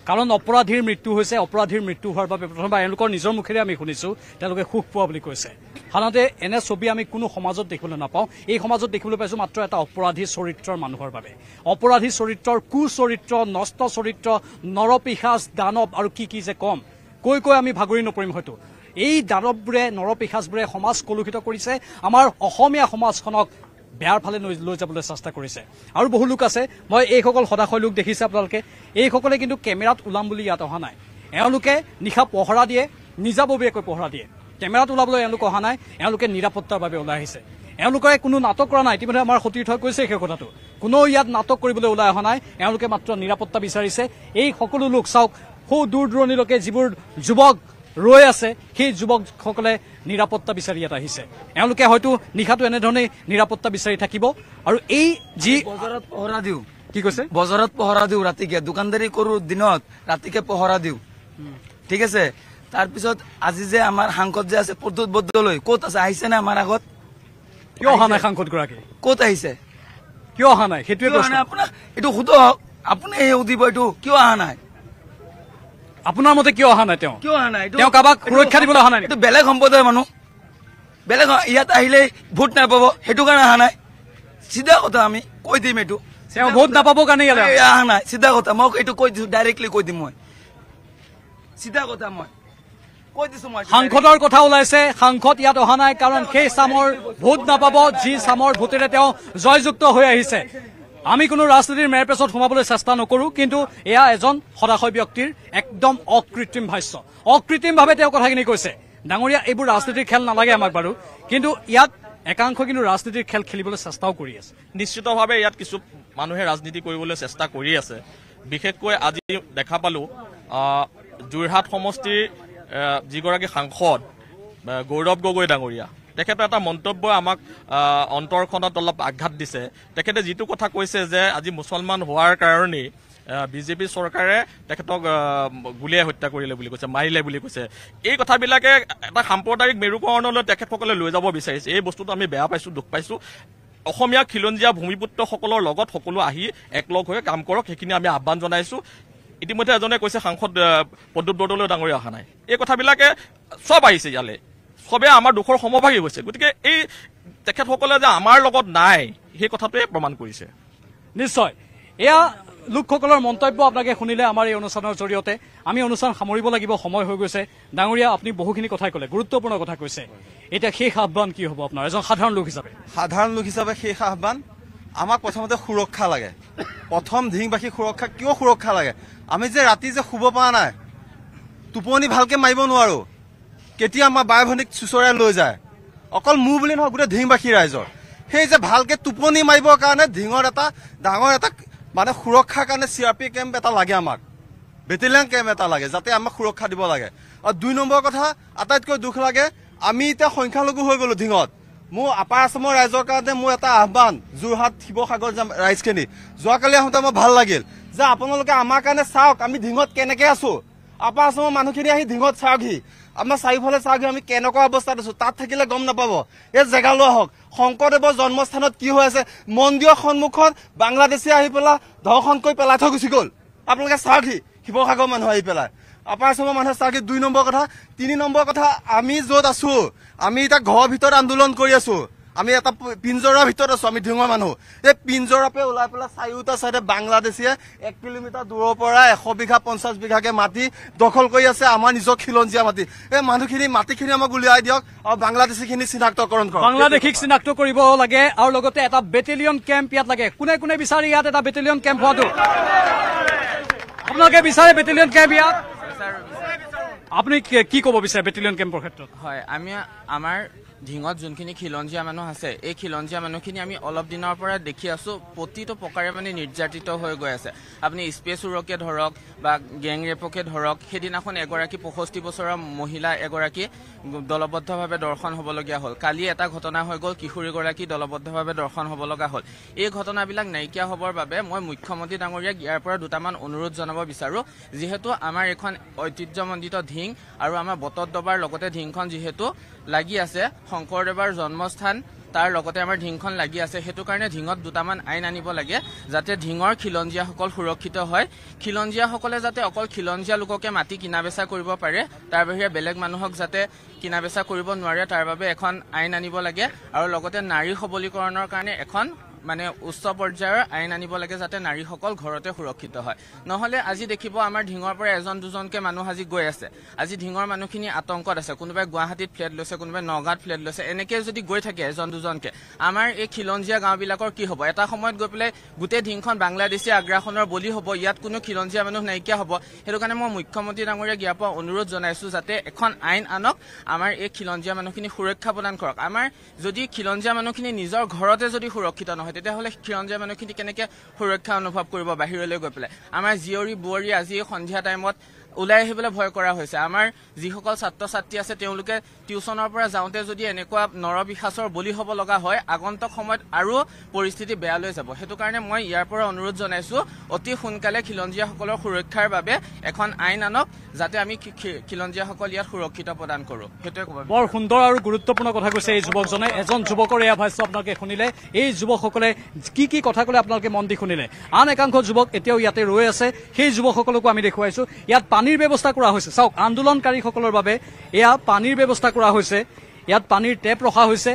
কাৰণ অপৰাধীৰ মৃত্যু হৈছে অপৰাধীৰ মৃত্যু হোৱাৰ বাবে প্ৰথমবাৰ এওঁলোকৰ নিজৰ মুখেৰে আমি শুনিছোঁ তেওঁলোকে সুখ পোৱা বুলি কৈছে সাধাৰণতে এনে ছবি আমি কোনো সমাজত দেখিবলৈ নাপাওঁ এই সমাজত দেখিবলৈ পাইছোঁ মাত্ৰ এটা অপৰাধী চৰিত্ৰৰ মানুহৰ বাবে অপৰাধী চৰিত্ৰৰ কুচৰিত্ৰ নষ্ট চৰিত্ৰ নৰপিশাচ দানৱ আৰু কি কি যে কম কৈ কৈ আমি ভাগৰি নপৰিম হয়তো এই দানৱবোৰে নৰপিশাচবোৰে সমাজ কলুষিত কৰিছে আমাৰ অসমীয়া সমাজখনক বেয়াৰ ফালে লৈ যাবলৈ চেষ্টা কৰিছে আৰু বহু লোক আছে মই এইসকল সদাশয় লোক দেখিছে আপোনালোকে এইসকলে কিন্তু কেমেৰাত ওলাম বুলি ইয়াত অহা নাই এওঁলোকে নিশা পহৰা দিয়ে নিজাববীয়াকৈ পহৰা দিয়ে কেমেৰাত ওলাবলৈ এওঁলোক অহা নাই এওঁলোকে নিৰাপত্তাৰ বাবে ওলাই আহিছে এওঁলোকে কোনো নাটক কৰা নাই ইতিমধ্যে আমাৰ সতীৰ্থই কৈছে সেই কথাটো কোনেও ইয়াত নাটক কৰিবলৈ ওলাই অহা নাই এওঁলোকে মাত্ৰ নিৰাপত্তা বিচাৰিছে এই সকলো লোক চাওক সৌ দূৰ দূৰণিলৈকে যিবোৰ যুৱক ৰৈ আছে সেই যুৱকসকলে নিৰাপত্তা বিচাৰি ইয়াত আহিছে এওঁলোকে হয়তো নিশাটো এনেধৰণেই নিৰাপত্তা বিচাৰি থাকিব আৰু এই যি বজাৰত পহৰা দিওঁ কি কৈছে বজাৰত পহৰা দিওঁ ৰাতিকে দোকানদাৰী কৰো দিনত ৰাতিকে পহৰা দিওঁ ঠিক আছে তাৰ পিছত আজি যে আমাৰ সাংসদ যে আছে প্ৰদ্যুত বদলৈ কত আছে আহিছে আহিছেনে আমাৰ আগত কিয় অহা নাই সাংসদ গৰাকী কত আহিছে কিয় অহা নাই সেইটোৱে আপোনাৰ এইটো সুধক আপুনি সুধিব এইটো কিয় অহা নাই আপোনাৰ মতে কিয় অহা নাই তেওঁ কিয় অহা নাই তেওঁ কাৰোবাক সুৰক্ষা দিবলৈ অহা নাই এইটো বেলেগ সম্প্ৰদায় মানুহ বেলেগ ইয়াত আহিলে ভোট নাপাব সেইটো কাৰণে অহা নাই চিধা কথা আমি কৈ দিম এইটো তেওঁ ভোট নাপাব কাৰণে অহা নাই চিধা কথা মই এইটো কৈ দিছোঁ ডাইৰেক্টলি কৈ দিম মই চিধা কথা মই সাংসদৰ কথা ওলাইছে সাংসদ ইয়াত অহা নাই কাৰণ সেই চামৰ ভোট নাপাব যি চামৰ ভোটেৰে তেওঁ জয়যুক্ত হৈ আহিছে আমি কোনো ৰাজনীতিৰ মেৰ পেছত সোমাবলৈ চেষ্টা নকৰোঁ কিন্তু এয়া এজন সদাশয় ব্যক্তিৰ একদম অকৃত্ৰিম ভাষ্য অকৃত্ৰিমভাৱে তেওঁ কথাখিনি কৈছে ডাঙৰীয়া এইবোৰ ৰাজনীতিৰ খেল নালাগে আমাক বাৰু কিন্তু ইয়াত একাংশ কিন্তু ৰাজনীতিৰ খেল খেলিবলৈ চেষ্টাও কৰি আছে নিশ্চিতভাৱে ইয়াত কিছু মানুহে ৰাজনীতি কৰিবলৈ চেষ্টা কৰি আছে বিশেষকৈ আজি দেখা পালোঁ যোৰহাট সমষ্টিৰ যিগৰাকী সাংসদ গৌৰৱ গগৈ ডাঙৰীয়া তেখেতৰ এটা মন্তব্য আমাক অন্তৰখনত অলপ আঘাত দিছে তেখেতে যিটো কথা কৈছে যে আজি মুছলমান হোৱাৰ কাৰণেই বিজেপি চৰকাৰে তেখেতক গুলীয়াই হত্যা কৰিলে বুলি কৈছে মাৰিলে বুলি কৈছে এই কথাবিলাকে এটা সাম্প্ৰদায়িক মেৰুকৰণলৈ তেখেতসকলে লৈ যাব বিচাৰিছে এই বস্তুটো আমি বেয়া পাইছোঁ দুখ পাইছোঁ অসমীয়া খিলঞ্জীয়া ভূমিপুত্ৰসকলৰ লগত সকলো আহি একলগ হৈ কাম কৰক সেইখিনি আমি আহ্বান জনাইছোঁ ইতিমধ্যে এজনে কৈছে সাংসদ পদ্যুৎ বৰদলৈ ডাঙৰীয়া অহা নাই এই কথাবিলাকে চব আহিছে ইয়ালৈ সবে আমাৰ দুখৰ সমভাগী হৈছে গতিকে এই তেখেতসকলে যে আমাৰ লগত নাই সেই কথাটোৱে প্ৰমাণ কৰিছে নিশ্চয় এয়া লোকসকলৰ মন্তব্য আপোনালোকে শুনিলে আমাৰ এই অনুষ্ঠানৰ জৰিয়তে আমি অনুষ্ঠান সামৰিব লাগিব সময় হৈ গৈছে ডাঙৰীয়া আপুনি বহুখিনি কথাই ক'লে গুৰুত্বপূৰ্ণ কথা কৈছে এতিয়া শেষ আহ্বান কি হ'ব আপোনাৰ এজন সাধাৰণ লোক হিচাপে সাধাৰণ লোক হিচাপে শেষ আহ্বান আমাক প্ৰথমতে সুৰক্ষা লাগে প্ৰথম ধিংবাসী সুৰক্ষা কিয় সুৰক্ষা লাগে আমি যে ৰাতি যে শুব পৰা নাই টোপনি ভালকৈ মাৰিব নোৱাৰোঁ কেতিয়া আমাৰ বাই ভনীক চুচৰাই লৈ যায় অকল মোৰ বুলি নহয় গোটেই ধিংবাসী ৰাইজৰ সেই যে ভালকৈ টোপনি মাৰিবৰ কাৰণে ধিঙৰ এটা ডাঙৰ এটা মানে সুৰক্ষাৰ কাৰণে চি আৰ পি কেম্প এটা লাগে আমাক বেটেলিয়ান কেম্প এটা লাগে যাতে আমাক সুৰক্ষা দিব লাগে আৰু দুই নম্বৰ কথা আটাইতকৈ দুখ লাগে আমি এতিয়া সংখ্যালঘু হৈ গ'লো ধিঙত মোৰ আপাৰ আছামৰ ৰাইজৰ কাৰণে মোৰ এটা আহ্বান যোৰহাট শিৱসাগৰ যাম ৰাইজখিনি যোৱাকালি আহোঁতে মই ভাল লাগিল যে আপোনালোকে আমাৰ কাৰণে চাওক আমি ধিঙত কেনেকৈ আছোঁ আপা আসামৰ মানুহখিনি আহি ঢিঙত চাওকহি আমাৰ চাৰিওফালে চাওকহি আমি কেনেকুৱা অৱস্থাত আছো তাত থাকিলে গম নাপাব এই জেগা লোৱা হওক শংকৰদেৱৰ জন্মস্থানত কি হৈ আছে মন্দিৰৰ সন্মুখত বাংলাদেশী আহি পেলাই ধৰ্ষণ কৰি পেলাই থৈ গুচি গ'ল আপোনালোকে চাওকহি শিৱসাগৰ মানুহ আহি পেলাই আপাৰ আচামৰ মানুহে চাওকহি দুই নম্বৰ কথা তিনি নম্বৰ কথা আমি য'ত আছো আমি এতিয়া ঘৰৰ ভিতৰত আন্দোলন কৰি আছো আমি এটা পিঞ্জৰাৰ ভিতৰত আছো আমি ঢুঙা মানুহ এই পিঞ্জৰাপে ওলাই পেলাই চাৰিওটা চাইডে বাংলাদেশীয়ে এক কিলোমিটাৰ দূৰৰ পৰা এশ বিঘা পঞ্চাছ বিঘাকে মাটি দখল কৰি আছে আমাৰ নিজৰ খিলঞ্জীয়া মাটি এই মানুহখিনি মাটিখিনি আমাক উলিয়াই দিয়ক আৰু বাংলাদেশীখিনি চিনাক্তকৰণ কৰক বাংলাদেশীক চিনাক্ত কৰিব লাগে আৰু লগতে এটা বেটেলিয়ন কেম্প ইয়াত লাগে কোনে কোনে বিচাৰে ইয়াত এটা বেটেলিয়ন কেম্প হোৱাটো আপোনালোকে বিচাৰে বেটেলিয়ন কেম্প ইয়াত আপুনি কি ক'ব বিচাৰে বেটেলিয়ন কেম্পৰ ক্ষেত্ৰত হয় আমি আমাৰ ঢিঙত যোনখিনি খিলঞ্জীয়া মানুহ আছে এই খিলঞ্জীয়া মানুহখিনি আমি অলপ দিনৰ পৰা দেখি আছোঁ প্ৰতিটো প্ৰকাৰে মানে নিৰ্যাতিত হৈ গৈ আছে আপুনি স্পেচ উৰকে ধৰক বা গেং ৰেপকে ধৰক সেইদিনাখন এগৰাকী পয়ষষ্ঠি বছৰৰ মহিলা এগৰাকী দলবদ্ধভাৱে দৰ্শন হ'বলগীয়া হ'ল কালি এটা ঘটনা হৈ গ'ল কিশোৰীগৰাকী দলবদ্ধভাৱে দৰ্শন হ'ব লগা হ'ল এই ঘটনাবিলাক নাইকিয়া হ'বৰ বাবে মই মুখ্যমন্ত্ৰী ডাঙৰীয়াক ইয়াৰ পৰা দুটামান অনুৰোধ জনাব বিচাৰোঁ যিহেতু আমাৰ এখন ঐতিহ্যমণ্ডিত ঢিং আৰু আমাৰ বটদবাৰ লগতে ঢিংখন যিহেতু লাগি আছে শংকৰদেৱৰ জন্মস্থান তাৰ লগতে আমাৰ ঢিংখন লাগি আছে সেইটো কাৰণে ঢিঙত দুটামান আইন আনিব লাগে যাতে ঢিঙৰ খিলঞ্জীয়াসকল সুৰক্ষিত হয় খিলঞ্জীয়াসকলে যাতে অকল খিলঞ্জীয়া লোককে মাটি কিনা বেচা কৰিব পাৰে তাৰ বাহিৰে বেলেগ মানুহক যাতে কিনা বেচা কৰিব নোৱাৰে তাৰ বাবে এখন আইন আনিব লাগে আৰু লগতে নাৰী সবলীকৰণৰ কাৰণে এখন মানে উচ্চ পৰ্যায়ৰ আইন আনিব লাগে যাতে নাৰীসকল ঘৰতে সুৰক্ষিত হয় নহ'লে আজি দেখিব আমাৰ ঢিঙৰ পৰা এজন দুজনকে মানুহ আজি গৈ আছে আজি ঢিঙৰ মানুহখিনি আতংকত আছে কোনোবাই গুৱাহাটীত ফ্লেট লৈছে কোনোবাই নগাঁৱত ফ্লেট লৈছে এনেকৈ যদি গৈ থাকে এজন দুজনকে আমাৰ এই খিলঞ্জীয়া গাঁওবিলাকৰ কি হ'ব এটা সময়ত গৈ পেলাই গোটেই ঢিংখন বাংলাদেশী আগ্ৰাসনৰ বলি হ'ব ইয়াত কোনো খিলঞ্জীয়া মানুহ নাইকিয়া হ'ব সেইটো কাৰণে মই মুখ্যমন্ত্ৰী ডাঙৰীয়াক ডাঙৰীয়া পৰা অনুৰোধ জনাইছোঁ যাতে এখন আইন আনক আমাৰ এই খিলঞ্জীয়া মানুহখিনি সুৰক্ষা প্ৰদান কৰক আমাৰ যদি খিলঞ্জীয়া মানুহখিনি নিজৰ ঘৰতে যদি সুৰক্ষিত নহয় তেতিয়াহ'লে খিৰঞ্জীয়া মানুহখিনি কেনেকৈ সুৰক্ষা অনুভৱ কৰিব বাহিৰলৈ গৈ পেলাই আমাৰ জীয়ৰী বোৱাৰী আজি সন্ধিয়া টাইমত ওলাই আহিবলৈ ভয় কৰা হৈছে আমাৰ যিসকল ছাত্ৰ ছাত্ৰী আছে তেওঁলোকে টিউচনৰ পৰা যাওঁতে যদি এনেকুৱা নৰবিশ্বাসৰ বলি হ'ব লগা হয় আগন্তক সময়ত আৰু পৰিস্থিতি বেয়ালৈ যাব সেইটো কাৰণে মই ইয়াৰ পৰা অনুৰোধ জনাইছো অতি সোনকালে খিলঞ্জীয়াসকলৰ সুৰক্ষাৰ বাবে এখন আইন আনক যাতে আমি খিলঞ্জীয়াসকল ইয়াত সুৰক্ষিত প্ৰদান কৰো সেইটোৱে ক'ব বৰ সুন্দৰ আৰু গুৰুত্বপূৰ্ণ কথা কৈছে এই যুৱকজনে এজন যুৱকৰ এয়া ভাষ্য আপোনালোকে শুনিলে এই যুৱকসকলে কি কি কথা ক'লে আপোনালোকে মন দি শুনিলে আন একাংশ যুৱক এতিয়াও ইয়াতে ৰৈ আছে সেই যুৱকসকলকো আমি দেখুৱাইছো ইয়াত পানী পানীৰ ব্যৱস্থা কৰা হৈছে চাওক আন্দোলনকাৰীসকলৰ বাবে এয়া পানীৰ ব্যৱস্থা কৰা হৈছে ইয়াত পানীৰ টেপ ৰখা হৈছে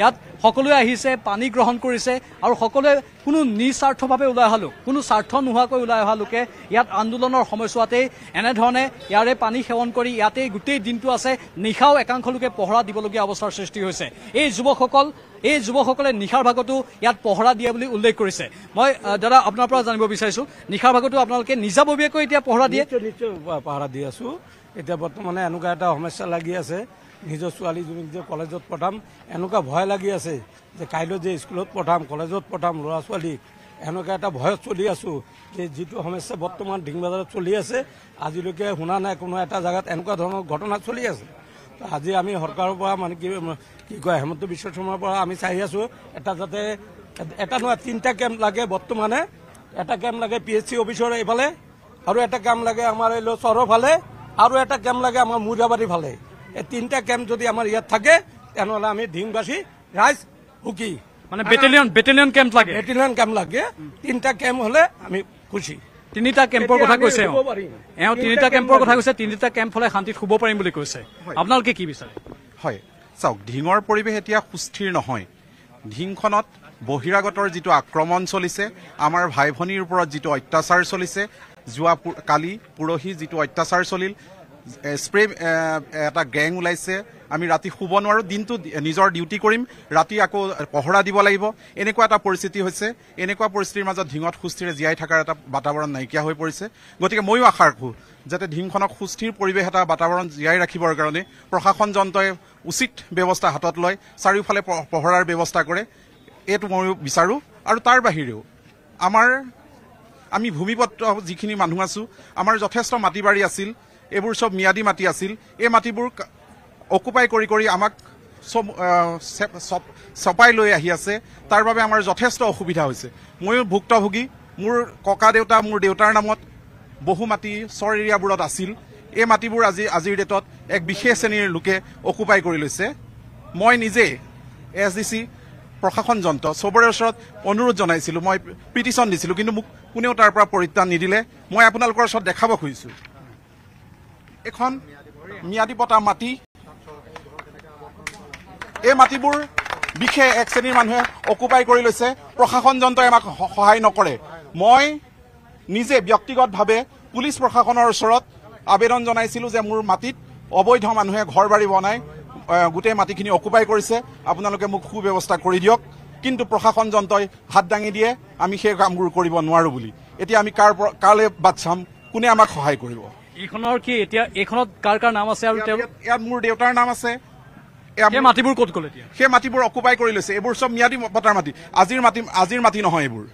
ইয়াত সকলোৱে আহিছে পানী গ্ৰহণ কৰিছে আৰু সকলোৱে কোনো নিস্বাৰ্থভাৱে ওলাই অহা লোক কোনো স্বাৰ্থ নোহোৱাকৈ ওলাই অহা লোকে ইয়াত আন্দোলনৰ সময়ছোৱাতেই এনেধৰণে ইয়াৰে পানী সেৱন কৰি ইয়াতেই গোটেই দিনটো আছে নিশাও একাংশ লোকে পহৰা দিবলগীয়া অৱস্থাৰ সৃষ্টি হৈছে এই যুৱকসকল এই যুৱকসকলে নিশাৰ ভাগতো ইয়াত পহৰা দিয়ে বুলি উল্লেখ কৰিছে মই দাদা আপোনাৰ পৰা জানিব বিচাৰিছো নিশাৰ ভাগতো আপোনালোকে নিজাববীয়াকৈ এতিয়া পহৰা দিয়ে নিশ্চয় পহৰা দি আছো এতিয়া বৰ্তমানে এনেকুৱা এটা সমস্যা লাগি আছে নিজৰ ছোৱালীজনীক যে কলেজত পঠাম এনেকুৱা ভয় লাগি আছে যে কাইলৈ যে স্কুলত পঠাম কলেজত পঠাম ল'ৰা ছোৱালীক এনেকুৱা এটা ভয়ত চলি আছোঁ যে যিটো সমস্যা বৰ্তমান ডিংবাজাৰত চলি আছে আজিলৈকে শুনা নাই কোনো এটা জেগাত এনেকুৱা ধৰণৰ ঘটনা চলি আছে আজি আমি সৰকাৰৰ পৰা মানে কি কি কয় হেমন্ত বিশ্ব শৰ্মাৰ পৰা আমি চাই আছোঁ এটা যাতে এটা নহয় তিনিটা কেম্প লাগে বৰ্তমানে এটা কেম্প লাগে পি এইচ চি অফিচৰ এইফালে আৰু এটা কেম্প লাগে আমাৰ এই চহৰৰ ফালে আৰু এটা কেম্প লাগে আমাৰ মুৰাবাড়ি ফালে তিনটা কেম্প যদি আমার ইয়াত থাকে তাহলে আমি ধিমবাসী রাইজ হুকি মানে বেটেলিয়ন বেটেলিয়ন কেম্প লাগে বেটেলিয়ন কেম্প লাগে তিনটা কেম্প হলে আমি খুশি তিনিটা কেম্পৰ কথা কৈছে এওঁ তিনিটা কেম্পৰ কথা কৈছে তিনিটা কেম্প হলে শান্তিত শুব পাৰিম বুলি কৈছে আপোনালোকে কি বিচাৰে হয় চাওক ধিঙৰ পৰিৱেশ এতিয়া সুস্থিৰ নহয় ঢিংখনত বহিৰাগতৰ যিটো আক্ৰমণ চলিছে আমাৰ ভাই ভনীৰ ওপৰত যিটো অত্যাচাৰ চলিছে যোৱা কালি পৰহি যিটো অত্যাচাৰ চলিল স্প্ৰে এটা গেং ওলাইছে আমি ৰাতি শুব নোৱাৰোঁ দিনটো নিজৰ ডিউটি কৰিম ৰাতি আকৌ পহৰা দিব লাগিব এনেকুৱা এটা পৰিস্থিতি হৈছে এনেকুৱা পৰিস্থিতিৰ মাজত ঢিঙত সুস্থিৰে জীয়াই থকাৰ এটা বাতাবৰণ নাইকিয়া হৈ পৰিছে গতিকে ময়ো আশা ৰাখোঁ যাতে ধিংখনক সুস্থিৰ পৰিৱেশ এটা বাতাবৰণ জীয়াই ৰাখিবৰ কাৰণে প্ৰশাসন যন্ত্ৰই উচিত ব্যৱস্থা হাতত লয় চাৰিওফালে পহৰাৰ ব্যৱস্থা কৰে এইটো ময়ো বিচাৰোঁ আৰু তাৰ বাহিৰেও আমাৰ আমি ভূমিপত্ৰ যিখিনি মানুহ আছোঁ আমাৰ যথেষ্ট মাটি বাৰী আছিল এইবোৰ সব মিয়াদী মাটি আছিল এই মাটিবোৰ অকুপাই কৰি কৰি আমাক চপাই লৈ আহি আছে তাৰ বাবে আমাৰ যথেষ্ট অসুবিধা হৈছে ময়ো ভুক্তভোগী মোৰ ককা দেউতা মোৰ দেউতাৰ নামত বহু মাটি চৰ এৰিয়াবোৰত আছিল এই মাটিবোৰ আজি আজিৰ ডেটত এক বিশেষ শ্ৰেণীৰ লোকে অকুপাই কৰি লৈছে মই নিজে এছ ডি চি প্ৰশাসন যন্ত্ৰ চবৰে ওচৰত অনুৰোধ জনাইছিলোঁ মই পিটিশ্যন দিছিলোঁ কিন্তু মোক কোনেও তাৰ পৰা পৰিত্ৰাণ নিদিলে মই আপোনালোকৰ ওচৰত দেখাব খুজিছোঁ এখন ম্যাদি পতা মাটি এই মাটিবোৰ বিশেষ এক শ্ৰেণীৰ মানুষে অকুপাই কৰে লৈছে প্ৰশাসন যন্ত্ৰে আমাক সহায় নকৰে মই নিজে ব্যক্তিগতভাৱে পুলিশ প্ৰশাসনেৰ ওসৰ আবেদন জনাইছিল যে মোৰ মাটিত অবৈধ মানুহে ঘৰ বাড়ি বনাই গোটেই মাটিখিনি অকুপাই কৰিছে আপোনালোকে মোক সুব্যবস্থা কৰি দিয়ক কিন্তু প্ৰশাসন যন্ত্ৰই হাত দাঙি দিয়ে আমি সেই কামবোৰ কৰিব নোৱাৰো বুলি এতিয়া আমি কাৰ কালে বাদ চাম কোনে আমাক সহায় কৰিব এইখনৰ কি এতিয়া এইখনত কাৰ কাৰ নাম আছে আৰু ইয়াত মোৰ দেউতাৰ নাম আছে মাটিবোৰ কত গ'ল এতিয়া সেই মাটিবোৰ অকুপাই কৰি লৈছে এইবোৰ চব ম্যাদী পতাৰ মাটি আজিৰ মাটি আজিৰ মাটি নহয় এইবোৰ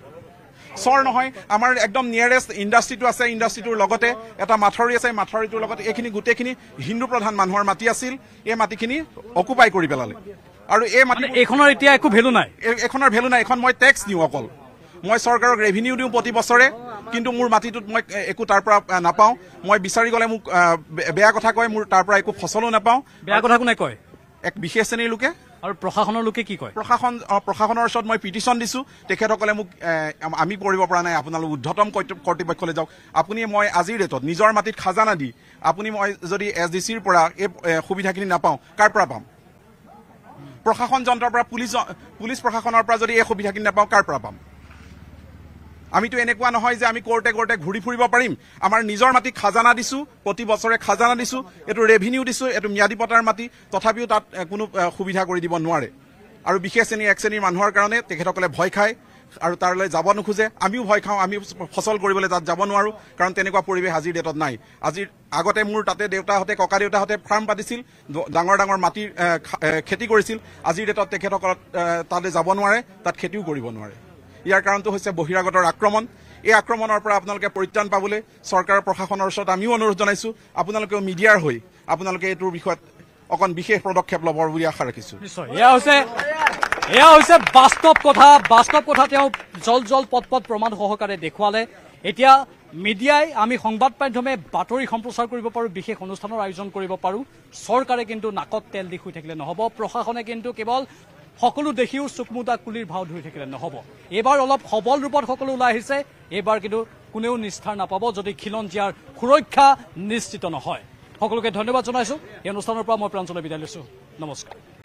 চৰ নহয় আমাৰ একদম নিয়াৰেষ্ট ইণ্ডাষ্ট্ৰিটো আছে ইণ্ডাষ্ট্ৰিটোৰ লগতে এটা মাথৰি আছে মাথৰিটোৰ লগত এইখিনি গোটেইখিনি হিন্দু প্ৰধান মানুহৰ মাটি আছিল এই মাটিখিনি অকুপাই কৰি পেলালে আৰু এই মাটি এইখনৰ এতিয়া একো ভেলু নাই এইখনৰ ভেলু নাই এইখন মই টেক্স দিওঁ অকল মই চৰকাৰক ৰেভিনিউ দিওঁ প্ৰতি বছৰে কিন্তু মোৰ মাটিটোত মই একো তাৰ পৰা নাপাওঁ মই বিচাৰি গলে মোক বেয়া কথা কয় মোৰ তাৰ পৰা একো ফচলো নাপাওঁ বেয়া কথা কোনে কয় এক বিশেষ শ্ৰেণীৰ লোকে আৰু প্ৰশাসনৰ লোকে কি কয় প্ৰশাসন প্ৰশাসনৰ ওচৰত মই পিটিশ্যন দিছো তেখেতসকলে মোক আমি কৰিব পৰা নাই আপোনালোক উদ্ধতম কৰ্তৃপক্ষলৈ যাওক আপুনি মই আজিৰ ডেটত নিজৰ মাটিত খাজানা দি আপুনি মই যদি এছ ডি চিৰ পৰা এই সুবিধাখিনি নাপাওঁ কাৰ পৰা পাম প্ৰশাসন যন্ত্ৰৰ পৰা পুলিচ পুলিচ প্ৰশাসনৰ পৰা যদি এই সুবিধাখিনি নাপাওঁ কাৰ পৰা পাম আমিতো এনেকুৱা নহয় যে আমি কৰোঁতে কৰোঁতে ঘূৰি ফুৰিব পাৰিম আমাৰ নিজৰ মাটি খাজানা দিছোঁ প্ৰতি বছৰে খাজানা দিছোঁ এইটো ৰেভিনিউ দিছোঁ এইটো ম্যাদী পতাৰ মাটি তথাপিও তাত কোনো সুবিধা কৰি দিব নোৱাৰে আৰু বিশেষ শ্ৰেণীৰ এক শ্ৰেণীৰ মানুহৰ কাৰণে তেখেতসকলে ভয় খায় আৰু তালৈ যাব নোখোজে আমিও ভয় খাওঁ আমি ফচল কৰিবলৈ তাত যাব নোৱাৰোঁ কাৰণ তেনেকুৱা পৰিৱেশ আজিৰ ডেটত নাই আজিৰ আগতে মোৰ তাতে দেউতাহঁতে ককা দেউতাহঁতে ফাৰ্ম পাতিছিল ডাঙৰ ডাঙৰ মাটিৰ খেতি কৰিছিল আজিৰ ডেটত তেখেতসকলক তাতে যাব নোৱাৰে তাত খেতিও কৰিব নোৱাৰে ইয়াৰ কাৰণটো হৈছে বহিৰাগতৰ আক্ৰমণ এই আক্ৰমণৰ পৰা আপোনালোকে পৰিত্ৰাণ পাবলৈ চৰকাৰ প্ৰশাসনৰ ওচৰত আমিও অনুৰোধ জনাইছোঁ আপোনালোকেও মিডিয়াৰ হৈ আপোনালোকে এইটোৰ বিষয়ত অকণ বিশেষ পদক্ষেপ ল'ব বুলি আশা ৰাখিছোঁ এয়া হৈছে এয়া হৈছে বাস্তৱ কথা বাস্তৱ কথা তেওঁ জল জল পথ পথ প্ৰমাণ সহকাৰে দেখুৱালে এতিয়া মিডিয়াই আমি সংবাদ মাধ্যমে বাতৰি সম্প্ৰচাৰ কৰিব পাৰোঁ বিশেষ অনুষ্ঠানৰ আয়োজন কৰিব পাৰোঁ চৰকাৰে কিন্তু নাকত তেল দি শুই থাকিলে নহ'ব প্ৰশাসনে কিন্তু কেৱল সকলো দেখিও চুকমুদা কুলিৰ ভাও ধৰি থাকিলে নহ'ব এইবাৰ অলপ সবল ৰূপত সকলো ওলাই আহিছে এইবাৰ কিন্তু কোনেও নিষ্ঠাৰ নাপাব যদি খিলঞ্জীয়াৰ সুৰক্ষা নিশ্চিত নহয় সকলোকে ধন্যবাদ জনাইছো এই অনুষ্ঠানৰ পৰা মই প্ৰাঞ্চলে বিদায় লৈছো নমস্কাৰ